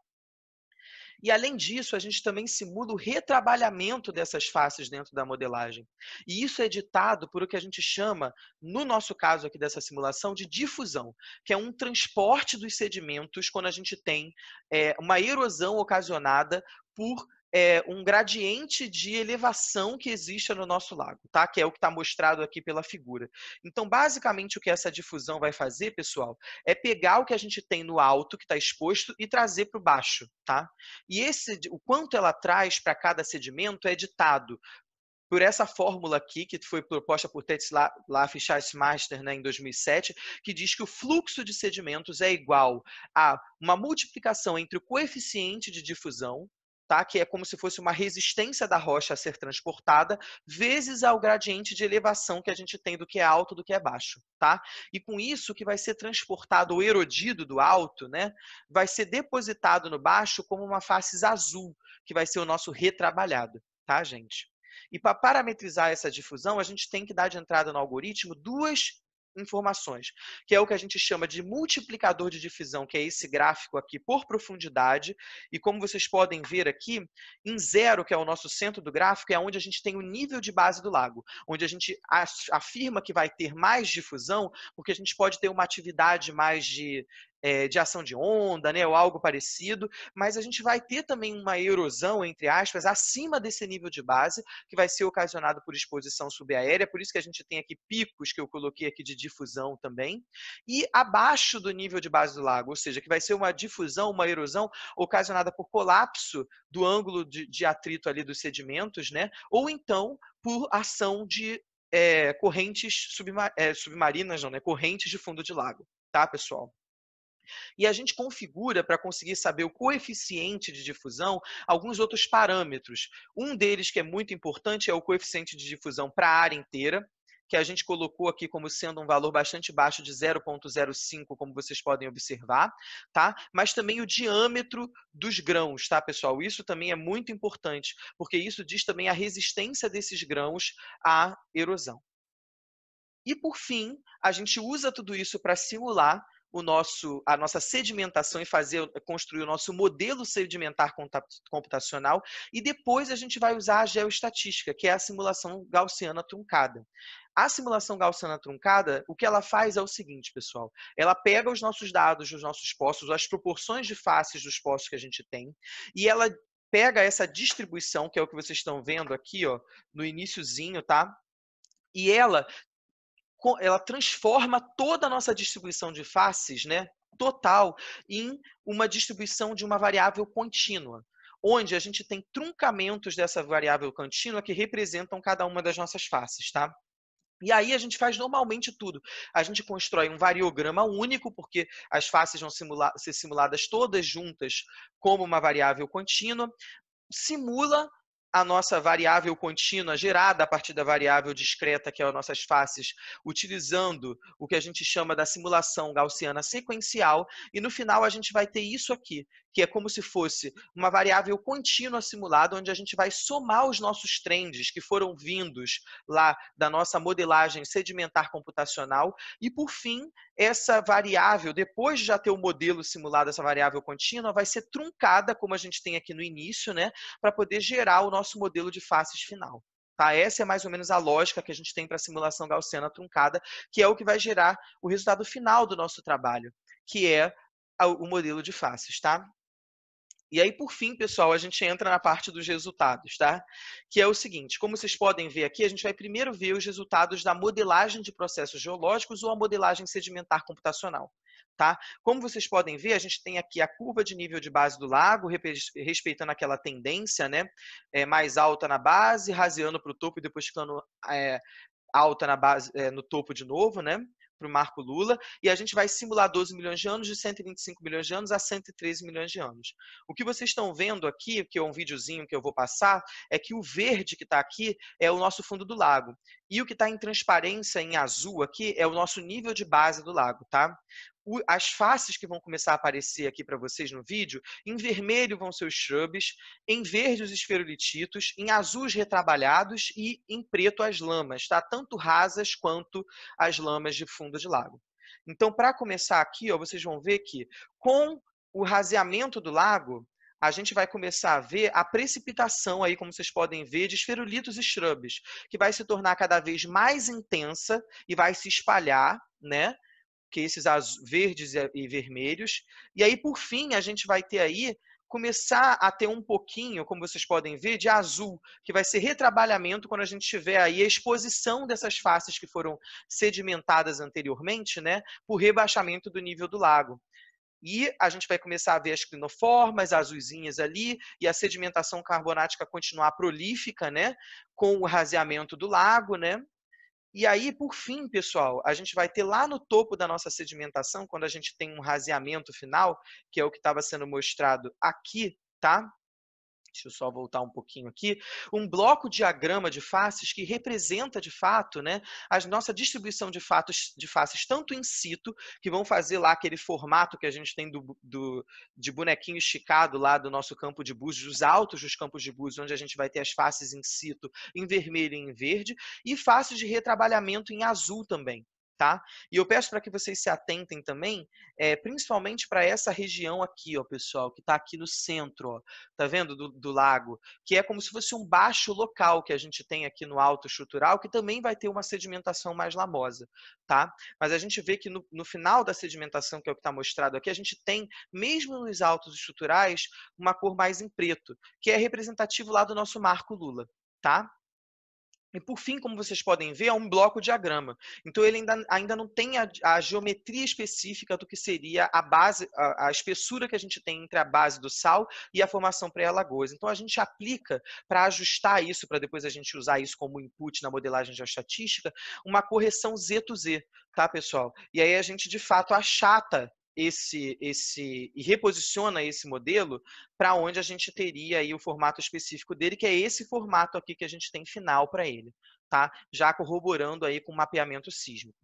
E além disso, a gente também simula o retrabalhamento dessas faces dentro da modelagem. E isso é ditado por o que a gente chama, no nosso caso aqui dessa simulação, de difusão, que é um transporte dos sedimentos quando a gente tem é, uma erosão ocasionada por é, um gradiente de elevação que existe no nosso lago, tá? Que é o que está mostrado aqui pela figura. Então, basicamente, o que essa difusão vai fazer, pessoal, é pegar o que a gente tem no alto, que está exposto, e trazer para o baixo, tá? E esse, o quanto ela traz para cada sedimento é ditado por essa fórmula aqui, que foi proposta por Tetzlaff e Schatzmaster né, em 2007, que diz que o fluxo de sedimentos é igual a uma multiplicação entre o coeficiente de difusão, tá? que é como se fosse uma resistência da rocha a ser transportada, vezes ao gradiente de elevação que a gente tem do que é alto do que é baixo. Tá? E com isso, que vai ser transportado ou erodido do alto, né? vai ser depositado no baixo como uma face azul, que vai ser o nosso retrabalhado, tá, gente? E para parametrizar essa difusão, a gente tem que dar de entrada no algoritmo duas informações, que é o que a gente chama de multiplicador de difusão, que é esse gráfico aqui por profundidade. E como vocês podem ver aqui, em zero, que é o nosso centro do gráfico, é onde a gente tem o nível de base do lago, onde a gente afirma que vai ter mais difusão, porque a gente pode ter uma atividade mais de é, de ação de onda, né, ou algo parecido, mas a gente vai ter também uma erosão, entre aspas, acima desse nível de base, que vai ser ocasionado por exposição subaérea, por isso que a gente tem aqui picos que eu coloquei aqui de difusão também, e abaixo do nível de base do lago, ou seja, que vai ser uma difusão, uma erosão ocasionada por colapso do ângulo de, de atrito ali dos sedimentos, né, ou então por ação de é, correntes eh, submarinas, não, né, correntes de fundo de lago, tá, pessoal? E a gente configura para conseguir saber o coeficiente de difusão alguns outros parâmetros. Um deles que é muito importante é o coeficiente de difusão para a área inteira, que a gente colocou aqui como sendo um valor bastante baixo de 0,05, como vocês podem observar, tá? Mas também o diâmetro dos grãos, tá, pessoal? Isso também é muito importante, porque isso diz também a resistência desses grãos à erosão. E por fim, a gente usa tudo isso para simular o nosso, a nossa sedimentação e fazer eh, construir o nosso modelo sedimentar computacional e depois a gente vai usar a geoestatística, que é a simulação gaussiana truncada. A simulação gaussiana truncada, o que ela faz é o seguinte, pessoal. Ela pega os nossos dados dos nossos poços, as proporções de faces dos poços que a gente tem, e ela pega essa distribuição, que é o que vocês estão vendo aqui, ó, no iníciozinho, tá? E ela ela transforma toda a nossa distribuição de faces, né, total, em uma distribuição de uma variável contínua, onde a gente tem truncamentos dessa variável contínua que representam cada uma das nossas faces, tá? E aí a gente faz normalmente tudo. A gente constrói um variograma único, porque as faces vão simular, ser simuladas todas juntas como uma variável contínua, simula a nossa variável contínua gerada a partir da variável discreta, que é as nossas faces, utilizando o que a gente chama da simulação gaussiana sequencial, e no final a gente vai ter isso aqui, que é como se fosse uma variável contínua simulada, onde a gente vai somar os nossos trends que foram vindos lá da nossa modelagem sedimentar computacional, e por fim essa variável, depois de já ter o modelo simulado, essa variável contínua, vai ser truncada, como a gente tem aqui no início, né, para poder gerar o nosso modelo de faces final. Tá? Essa é mais ou menos a lógica que a gente tem para a simulação gaussiana truncada, que é o que vai gerar o resultado final do nosso trabalho, que é o modelo de faces. Tá? E aí, por fim, pessoal, a gente entra na parte dos resultados, tá? Que é o seguinte: como vocês podem ver aqui, a gente vai primeiro ver os resultados da modelagem de processos geológicos ou a modelagem sedimentar computacional. Tá? Como vocês podem ver, a gente tem aqui a curva de nível de base do lago, respeitando aquela tendência né? É, mais alta na base, raseando para o topo e depois ficando é, alta na base, é, no topo de novo, né? para o Marco Lula, e a gente vai simular 12 milhões de anos, de 125 milhões de anos a 113 milhões de anos. O que vocês estão vendo aqui, que é um videozinho que eu vou passar, é que o verde que está aqui é o nosso fundo do lago, e o que está em transparência, em azul aqui, é o nosso nível de base do lago, tá? as faces que vão começar a aparecer aqui para vocês no vídeo, em vermelho vão ser os shrubs, em verde os esferulititos, em azul os retrabalhados e em preto as lamas, tá? tanto rasas quanto as lamas de fundo de lago. Então, para começar aqui, ó, vocês vão ver que com o raseamento do lago, a gente vai começar a ver a precipitação aí, como vocês podem ver, de esferulitos e shrubs, que vai se tornar cada vez mais intensa e vai se espalhar, né? que é esses verdes e vermelhos. E aí, por fim, a gente vai ter aí começar a ter um pouquinho, como vocês podem ver, de azul, que vai ser retrabalhamento quando a gente tiver aí a exposição dessas faces que foram sedimentadas anteriormente, né, por rebaixamento do nível do lago. E a gente vai começar a ver as clinoformas, azulzinhas ali, e a sedimentação carbonática continuar prolífica, né, com o raseamento do lago, né, e aí, por fim, pessoal, a gente vai ter lá no topo da nossa sedimentação, quando a gente tem um raseamento final, que é o que estava sendo mostrado aqui, tá? deixa eu só voltar um pouquinho aqui, um bloco diagrama de faces que representa de fato né, a nossa distribuição de, fatos, de faces, tanto in situ, que vão fazer lá aquele formato que a gente tem do, do, de bonequinho esticado lá do nosso campo de búzios, dos altos dos campos de búzios, onde a gente vai ter as faces in situ em vermelho e em verde, e faces de retrabalhamento em azul também tá? E eu peço para que vocês se atentem também, é, principalmente para essa região aqui, ó, pessoal, que está aqui no centro, ó, tá vendo do, do, lago, que é como se fosse um baixo local que a gente tem aqui no alto estrutural, que também vai ter uma sedimentação mais lamosa, tá? Mas a gente vê que no, no final da sedimentação, que é o que está mostrado aqui, a gente tem, mesmo nos altos estruturais, uma cor mais em preto, que é representativo lá do nosso marco Lula, tá? E por fim, como vocês podem ver, é um bloco diagrama. Então ele ainda, ainda não tem a, a geometria específica do que seria a base, a, a, espessura que a gente tem entre a base do sal e a formação pré-alagoas. Então a gente aplica para ajustar isso, para depois a gente usar isso como input na modelagem geostatística uma correção Z to Z, tá, pessoal? E aí a gente de fato achata esse esse e reposiciona esse modelo para onde a gente teria aí o formato específico dele, que é esse formato aqui que a gente tem final para ele, tá? Já corroborando aí com o mapeamento sísmico.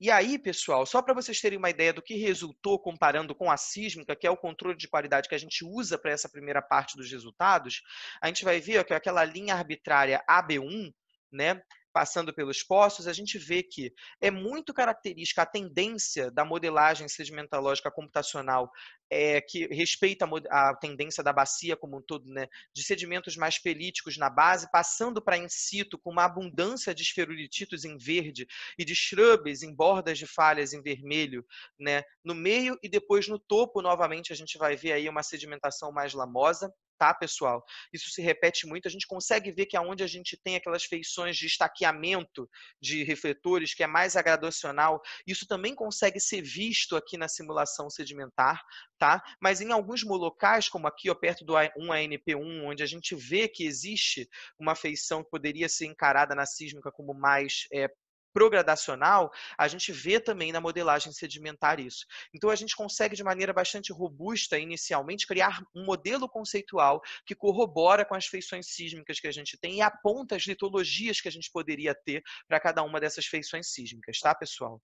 E aí, pessoal, só para vocês terem uma ideia do que resultou comparando com a sísmica, que é o controle de qualidade que a gente usa para essa primeira parte dos resultados, a gente vai ver ó, que é aquela linha arbitrária AB1, né, passando pelos poços, a gente vê que é muito característica a tendência da modelagem sedimentalógica computacional é, que respeita a, a, tendência da bacia como um todo, né, de sedimentos mais pelíticos na base, passando para in situ com uma abundância de esferulititos em verde e de shrubs em bordas de falhas em vermelho, né, no meio e depois no topo novamente a gente vai ver aí uma sedimentação mais lamosa tá, pessoal? Isso se repete muito. A gente consegue ver que aonde a gente tem aquelas feições de estaqueamento de refletores, que é mais agradacional isso também consegue ser visto aqui na simulação sedimentar, tá? Mas em alguns locais, como aqui, ó, perto do 1ANP1, onde a gente vê que existe uma feição que poderia ser encarada na sísmica como mais é, progradacional, a gente vê também na modelagem sedimentar isso. Então, a gente consegue, de maneira bastante robusta, inicialmente, criar um modelo conceitual que corrobora com as feições sísmicas que a gente tem e aponta as litologias que a gente poderia ter para cada uma dessas feições sísmicas, tá, pessoal?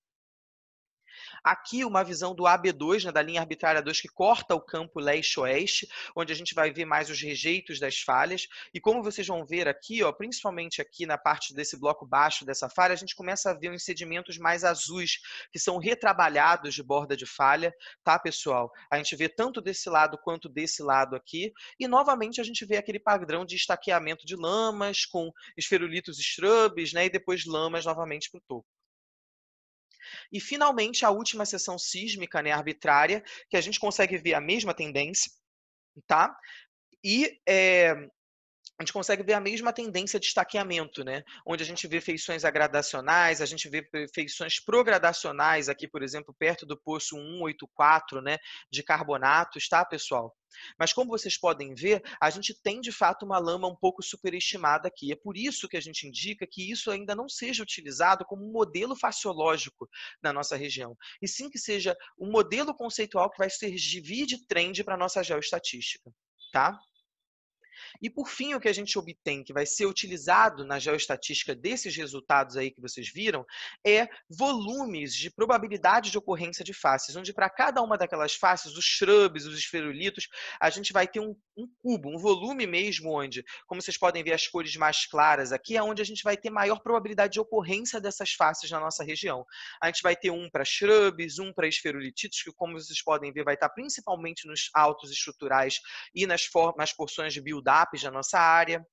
Aqui, uma visão do AB2, né, da linha arbitrária 2, que corta o campo leste-oeste, onde a gente vai ver mais os rejeitos das falhas. E como vocês vão ver aqui, ó, principalmente aqui na parte desse bloco baixo dessa falha, a gente começa a ver uns sedimentos mais azuis, que são retrabalhados de borda de falha, tá, pessoal? A gente vê tanto desse lado quanto desse lado aqui. E, novamente, a gente vê aquele padrão de estaqueamento de lamas com esferulitos e shrubs, né, e depois lamas novamente para o topo. E, finalmente, a última sessão sísmica né, arbitrária, que a gente consegue ver a mesma tendência, tá? E é, a gente consegue ver a mesma tendência de estaqueamento, né? Onde a gente vê feições agradacionais, a gente vê feições progradacionais aqui, por exemplo, perto do poço 184, né, de carbonatos, tá, pessoal? Mas como vocês podem ver, a gente tem de fato uma lama um pouco superestimada aqui. É por isso que a gente indica que isso ainda não seja utilizado como um modelo faciológico na nossa região, e sim que seja um modelo conceitual que vai servir de trend para a nossa geoestatística, tá? E por fim, o que a gente obtém que vai ser utilizado na geoestatística desses resultados aí que vocês viram é volumes de probabilidade de ocorrência de faces, onde para cada uma daquelas faces, os shrubs, os esferulitos, a gente vai ter um, um cubo, um volume mesmo, onde, como vocês podem ver, as cores mais claras aqui é onde a gente vai ter maior probabilidade de ocorrência dessas faces na nossa região. A gente vai ter um para shrubs, um para esferulititos, que como vocês podem ver vai estar tá principalmente nos altos estruturais e nas, nas porções de bildade MAPs da nossa área,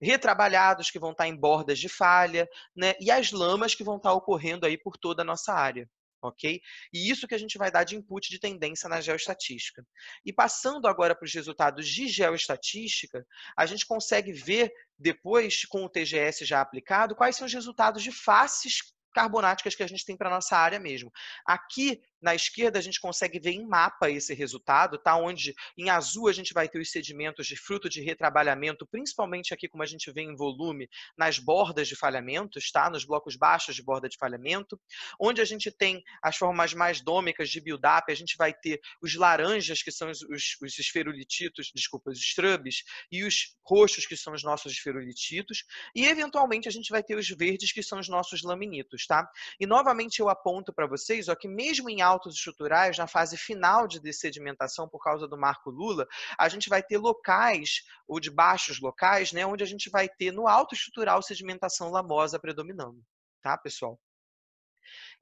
retrabalhados que vão estar em bordas de falha, né? E as lamas que vão estar ocorrendo aí por toda a nossa área. Ok? E isso que a gente vai dar de input de tendência na geoestatística. E passando agora para os resultados de geoestatística, a gente consegue ver depois, com o TGS já aplicado, quais são os resultados de faces carbonáticas que a gente tem para nossa área mesmo. Aqui na esquerda, a gente consegue ver em mapa esse resultado, tá? onde em azul a gente vai ter os sedimentos de fruto de retrabalhamento, principalmente aqui, como a gente vê em volume, nas bordas de falhamentos, tá? nos blocos baixos de borda de falhamento. Onde a gente tem as formas mais dômicas de build-up, a gente vai ter os laranjas, que são os, os, esferulititos, desculpa, os strubs, e os roxos, que são os nossos esferulititos. E, eventualmente, a gente vai ter os verdes, que são os nossos laminitos. Tá? E, novamente, eu aponto para vocês ó, que mesmo em altos estruturais, na fase final de sedimentação por causa do marco Lula, a gente vai ter locais, ou de baixos locais, né, onde a gente vai ter no alto estrutural sedimentação lamosa predominando, tá, pessoal?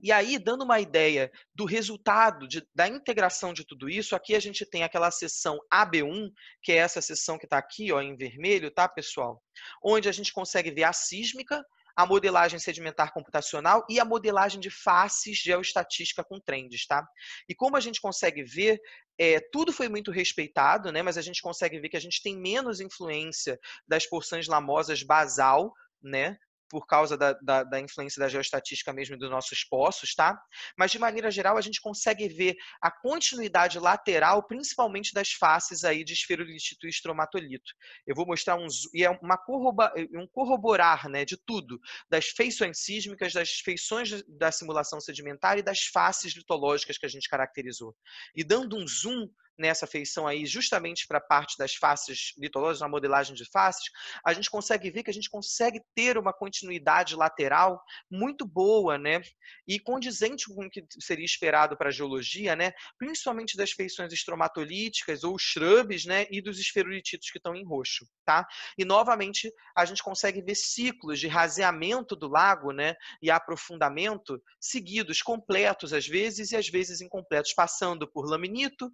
E aí, dando uma ideia do resultado de, da integração de tudo isso, aqui a gente tem aquela seção AB1, que é essa seção que está aqui ó, em vermelho, tá, pessoal? Onde a gente consegue ver a sísmica, a modelagem sedimentar computacional e a modelagem de faces geoestatística com trends, tá? E como a gente consegue ver, é, tudo foi muito respeitado, né? Mas a gente consegue ver que a gente tem menos influência das porções lamosas basal, né? por causa da, da, da influência da geoestatística mesmo dos nossos poços, tá? Mas, de maneira geral, a gente consegue ver a continuidade lateral, principalmente das faces aí de esferolitito e estromatolito. Eu vou mostrar uns... E é uma corroba, um corroborar né, de tudo, das feições sísmicas, das feições da simulação sedimentar e das faces litológicas que a gente caracterizou. E dando um zoom nessa feição aí, justamente para a parte das faces litológicas, na modelagem de faces, a gente consegue ver que a gente consegue ter uma continuidade lateral muito boa, né? E condizente com o que seria esperado para a geologia, né? Principalmente das feições estromatolíticas ou shrubs, né? E dos esferulititos que estão em roxo, tá? E novamente a gente consegue ver ciclos de raseamento do lago, né? E aprofundamento seguidos, completos às vezes e às vezes incompletos, passando por laminito,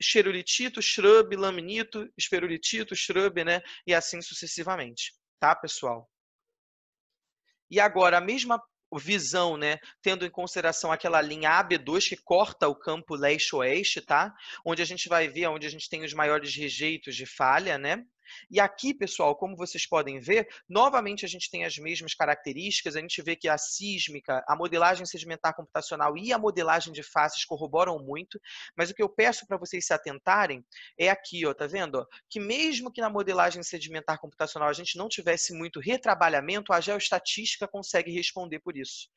xerolitito, shrub, laminito, esperulitito, shrub, né? E assim sucessivamente, tá, pessoal? E agora, a mesma visão, né, tendo em consideração aquela linha AB2 que corta o campo leste-oeste, tá? Onde a gente vai ver onde a gente tem os maiores rejeitos de falha, né? E aqui, pessoal, como vocês podem ver, novamente a gente tem as mesmas características, a gente vê que a sísmica, a modelagem sedimentar computacional e a modelagem de faces corroboram muito, mas o que eu peço para vocês se atentarem é aqui, ó, tá vendo? que mesmo que na modelagem sedimentar computacional a gente não tivesse muito retrabalhamento, a geoestatística consegue responder por isso.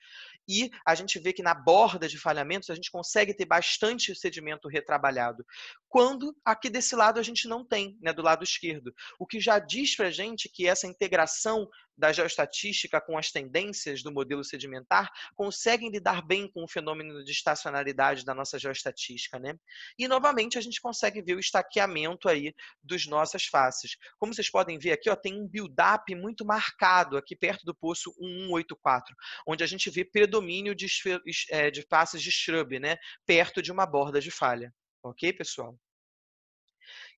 E a gente vê que na borda de falhamentos a gente consegue ter bastante sedimento retrabalhado, quando aqui desse lado a gente não tem, né, do lado esquerdo o que já diz para a gente que essa integração da geoestatística com as tendências do modelo sedimentar conseguem lidar bem com o fenômeno de estacionalidade da nossa geoestatística, né? E novamente a gente consegue ver o estaqueamento aí dos nossas faces. Como vocês podem ver aqui, ó, tem um build-up muito marcado aqui perto do poço 1184, onde a gente vê predomínio de, é, de faces de shrub, né? Perto de uma borda de falha. Ok, pessoal?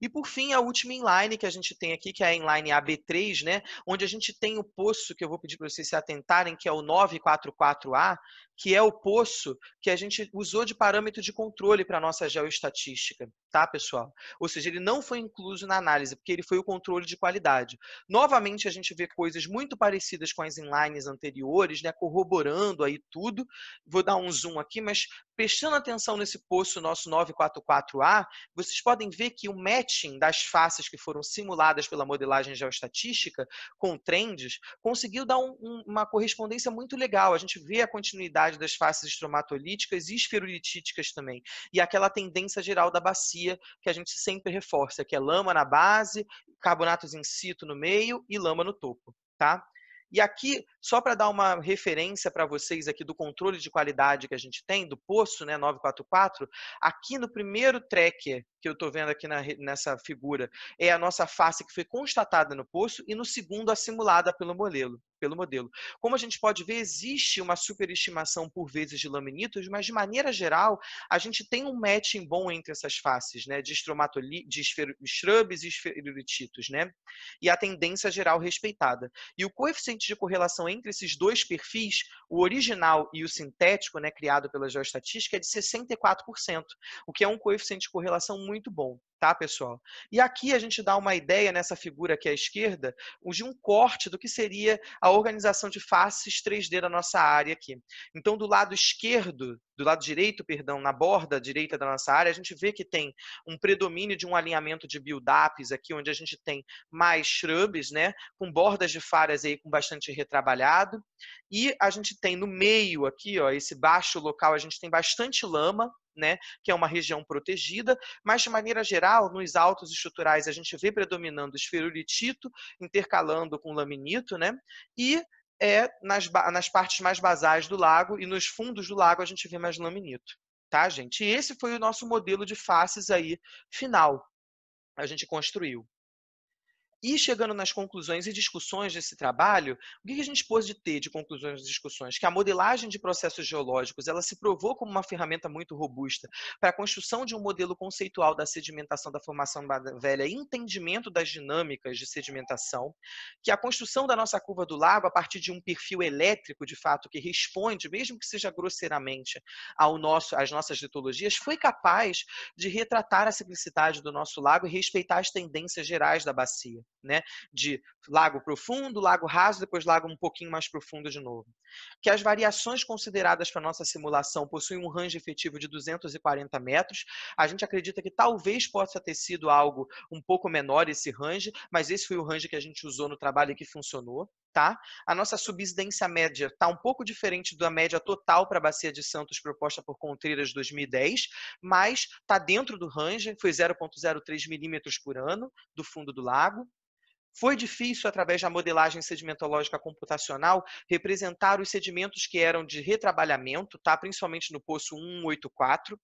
E por fim, a última inline que a gente tem aqui, que é a inline AB3, né? Onde a gente tem o poço que eu vou pedir para vocês se atentarem, que é o 944A, que é o poço que a gente usou de parâmetro de controle para a nossa geoestatística, tá, pessoal? Ou seja, ele não foi incluso na análise, porque ele foi o controle de qualidade. Novamente, a gente vê coisas muito parecidas com as inlines anteriores, né, corroborando aí tudo. Vou dar um zoom aqui, mas prestando atenção nesse poço nosso 944A, vocês podem ver que o matching das faces que foram simuladas pela modelagem geoestatística com trends conseguiu dar um, um, uma correspondência muito legal. A gente vê a continuidade das faces estromatolíticas e esferolitíticas também. E aquela tendência geral da bacia que a gente sempre reforça, que é lama na base, carbonatos in situ no meio e lama no topo, tá? E aqui, só para dar uma referência para vocês aqui do controle de qualidade que a gente tem, do poço né, 944, aqui no primeiro tracker que eu estou vendo aqui na, nessa figura, é a nossa face que foi constatada no poço e no segundo a simulada pelo modelo pelo modelo. Como a gente pode ver, existe uma superestimação por vezes de laminitos, mas de maneira geral, a gente tem um matching bom entre essas faces, né, de, estromatoli... de esfero... e esferulititos, né, e a tendência geral respeitada. E o coeficiente de correlação entre esses dois perfis, o original e o sintético, né, criado pela geoestatística, é de 64%, o que é um coeficiente de correlação muito bom tá, pessoal? E aqui a gente dá uma ideia nessa figura aqui à esquerda de um corte do que seria a organização de faces 3D da nossa área aqui. Então, do lado esquerdo, do lado direito, perdão, na borda direita da nossa área, a gente vê que tem um predomínio de um alinhamento de build-ups aqui, onde a gente tem mais shrubs, né, com bordas de falhas aí com bastante retrabalhado. E a gente tem no meio aqui, ó, esse baixo local, a gente tem bastante lama, né, que é uma região protegida, mas de maneira geral, nos altos estruturais a gente vê predominando esferulitito, intercalando com laminito, né, e é nas, nas partes mais basais do lago e nos fundos do lago a gente vê mais laminito, tá, gente? E esse foi o nosso modelo de faces aí final, a gente construiu. E chegando nas conclusões e discussões desse trabalho, o que a gente pôde ter de conclusões e discussões? Que a modelagem de processos geológicos ela se provou como uma ferramenta muito robusta para a construção de um modelo conceitual da sedimentação da formação velha e entendimento das dinâmicas de sedimentação, que a construção da nossa curva do lago a partir de um perfil elétrico, de fato, que responde, mesmo que seja grosseiramente, ao nosso, às nossas litologias, foi capaz de retratar a simplicidade do nosso lago e respeitar as tendências gerais da bacia né? De lago profundo, lago raso, depois lago um pouquinho mais profundo de novo. Que as variações consideradas para nossa simulação possuem um range efetivo de 240 metros. A gente acredita que talvez possa ter sido algo um pouco menor esse range, mas esse foi o range que a gente usou no trabalho e que funcionou, tá? A nossa subsidência média está um pouco diferente da média total para a Bacia de Santos proposta por Contreiras 2010, mas está dentro do range, foi 0,03 milímetros por ano do fundo do lago, foi difícil, através da modelagem sedimentológica computacional, representar os sedimentos que eram de retrabalhamento, tá? principalmente no poço 184,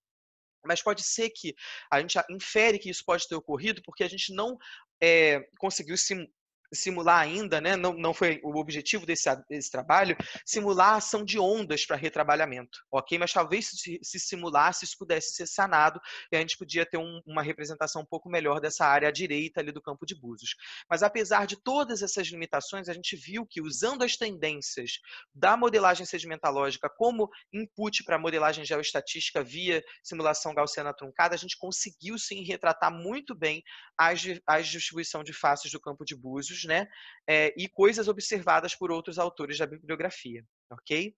mas pode ser que a gente infere que isso pode ter ocorrido porque a gente não é, conseguiu sim, simular ainda, né, não, não foi o objetivo desse, desse trabalho, simular a ação de ondas para retrabalhamento, ok? Mas talvez se, se simulasse, isso pudesse ser sanado e a gente podia ter um, uma representação um pouco melhor dessa área à direita ali do campo de Búzios. Mas apesar de todas essas limitações, a gente viu que usando as tendências da modelagem sedimentalógica como input para a modelagem geoestatística via simulação gaussiana truncada, a gente conseguiu sim retratar muito bem a, a distribuição de faces do campo de Búzios né? É, e coisas observadas por outros autores da bibliografia, ok?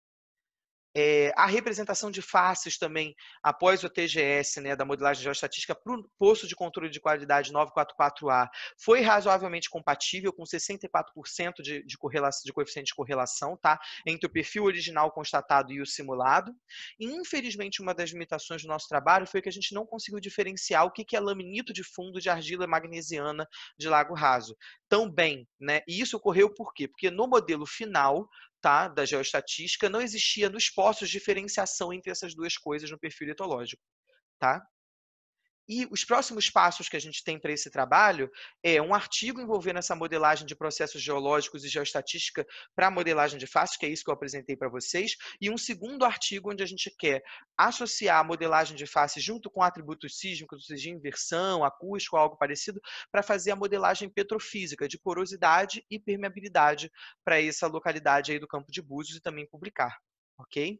É, a representação de faces também, após o TGS, né, da modelagem geoestatística, para o posto de controle de qualidade 944A, foi razoavelmente compatível com 64% de, de, correlação, de coeficiente de correlação, tá? Entre o perfil original constatado e o simulado. E, infelizmente, uma das limitações do nosso trabalho foi que a gente não conseguiu diferenciar o que é laminito de fundo de argila magnesiana de lago raso tão bem, né? E isso ocorreu por quê? Porque no modelo final, tá, da geoestatística, não existia nos poços diferenciação entre essas duas coisas no perfil etológico, tá? E os próximos passos que a gente tem para esse trabalho é um artigo envolvendo essa modelagem de processos geológicos e geoestatística para modelagem de faces, que é isso que eu apresentei para vocês, e um segundo artigo onde a gente quer associar a modelagem de face junto com atributos sísmicos, de inversão, acústico, algo parecido, para fazer a modelagem petrofísica de porosidade e permeabilidade para essa localidade aí do campo de Búzios e também publicar, ok?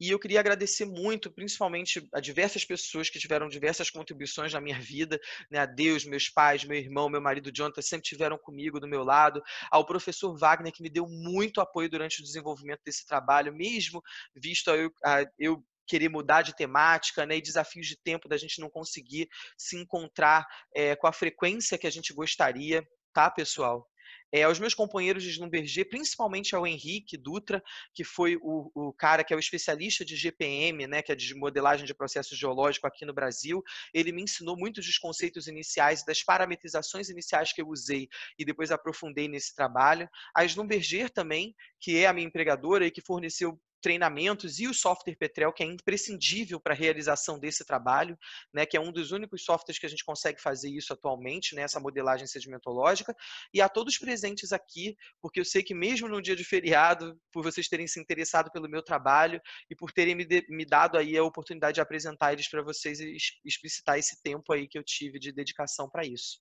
E eu queria agradecer muito, principalmente, a diversas pessoas que tiveram diversas contribuições na minha vida, né? a Deus, meus pais, meu irmão, meu marido Jonathan, sempre tiveram comigo, do meu lado, ao professor Wagner, que me deu muito apoio durante o desenvolvimento desse trabalho, mesmo visto a eu, a eu querer mudar de temática, né, e desafios de tempo da gente não conseguir se encontrar é, com a frequência que a gente gostaria, tá, pessoal? é, aos meus companheiros de Schlumberger, principalmente ao Henrique Dutra, que foi o, o, cara que é o especialista de GPM, né, que é de modelagem de processo geológico aqui no Brasil. Ele me ensinou muitos dos conceitos iniciais, das parametrizações iniciais que eu usei e depois aprofundei nesse trabalho. A Schlumberger também, que é a minha empregadora e que forneceu treinamentos e o software Petrel, que é imprescindível para a realização desse trabalho, né, que é um dos únicos softwares que a gente consegue fazer isso atualmente, né, essa modelagem sedimentológica, e a todos presentes aqui, porque eu sei que mesmo no dia de feriado, por vocês terem se interessado pelo meu trabalho e por terem me, de, me dado aí a oportunidade de apresentar eles para vocês e explicitar esse tempo aí que eu tive de dedicação para isso.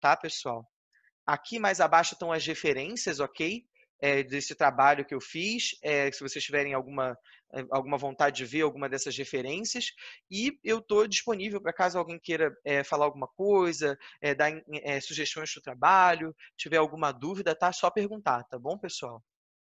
Tá, pessoal? Aqui mais abaixo estão as referências, ok? é, desse trabalho que eu fiz, é, se vocês tiverem alguma, é, alguma vontade de ver alguma dessas referências. E eu estou disponível para caso alguém queira é, falar alguma coisa, é, dar é, sugestões do trabalho, tiver alguma dúvida, tá? Só perguntar, tá bom, pessoal?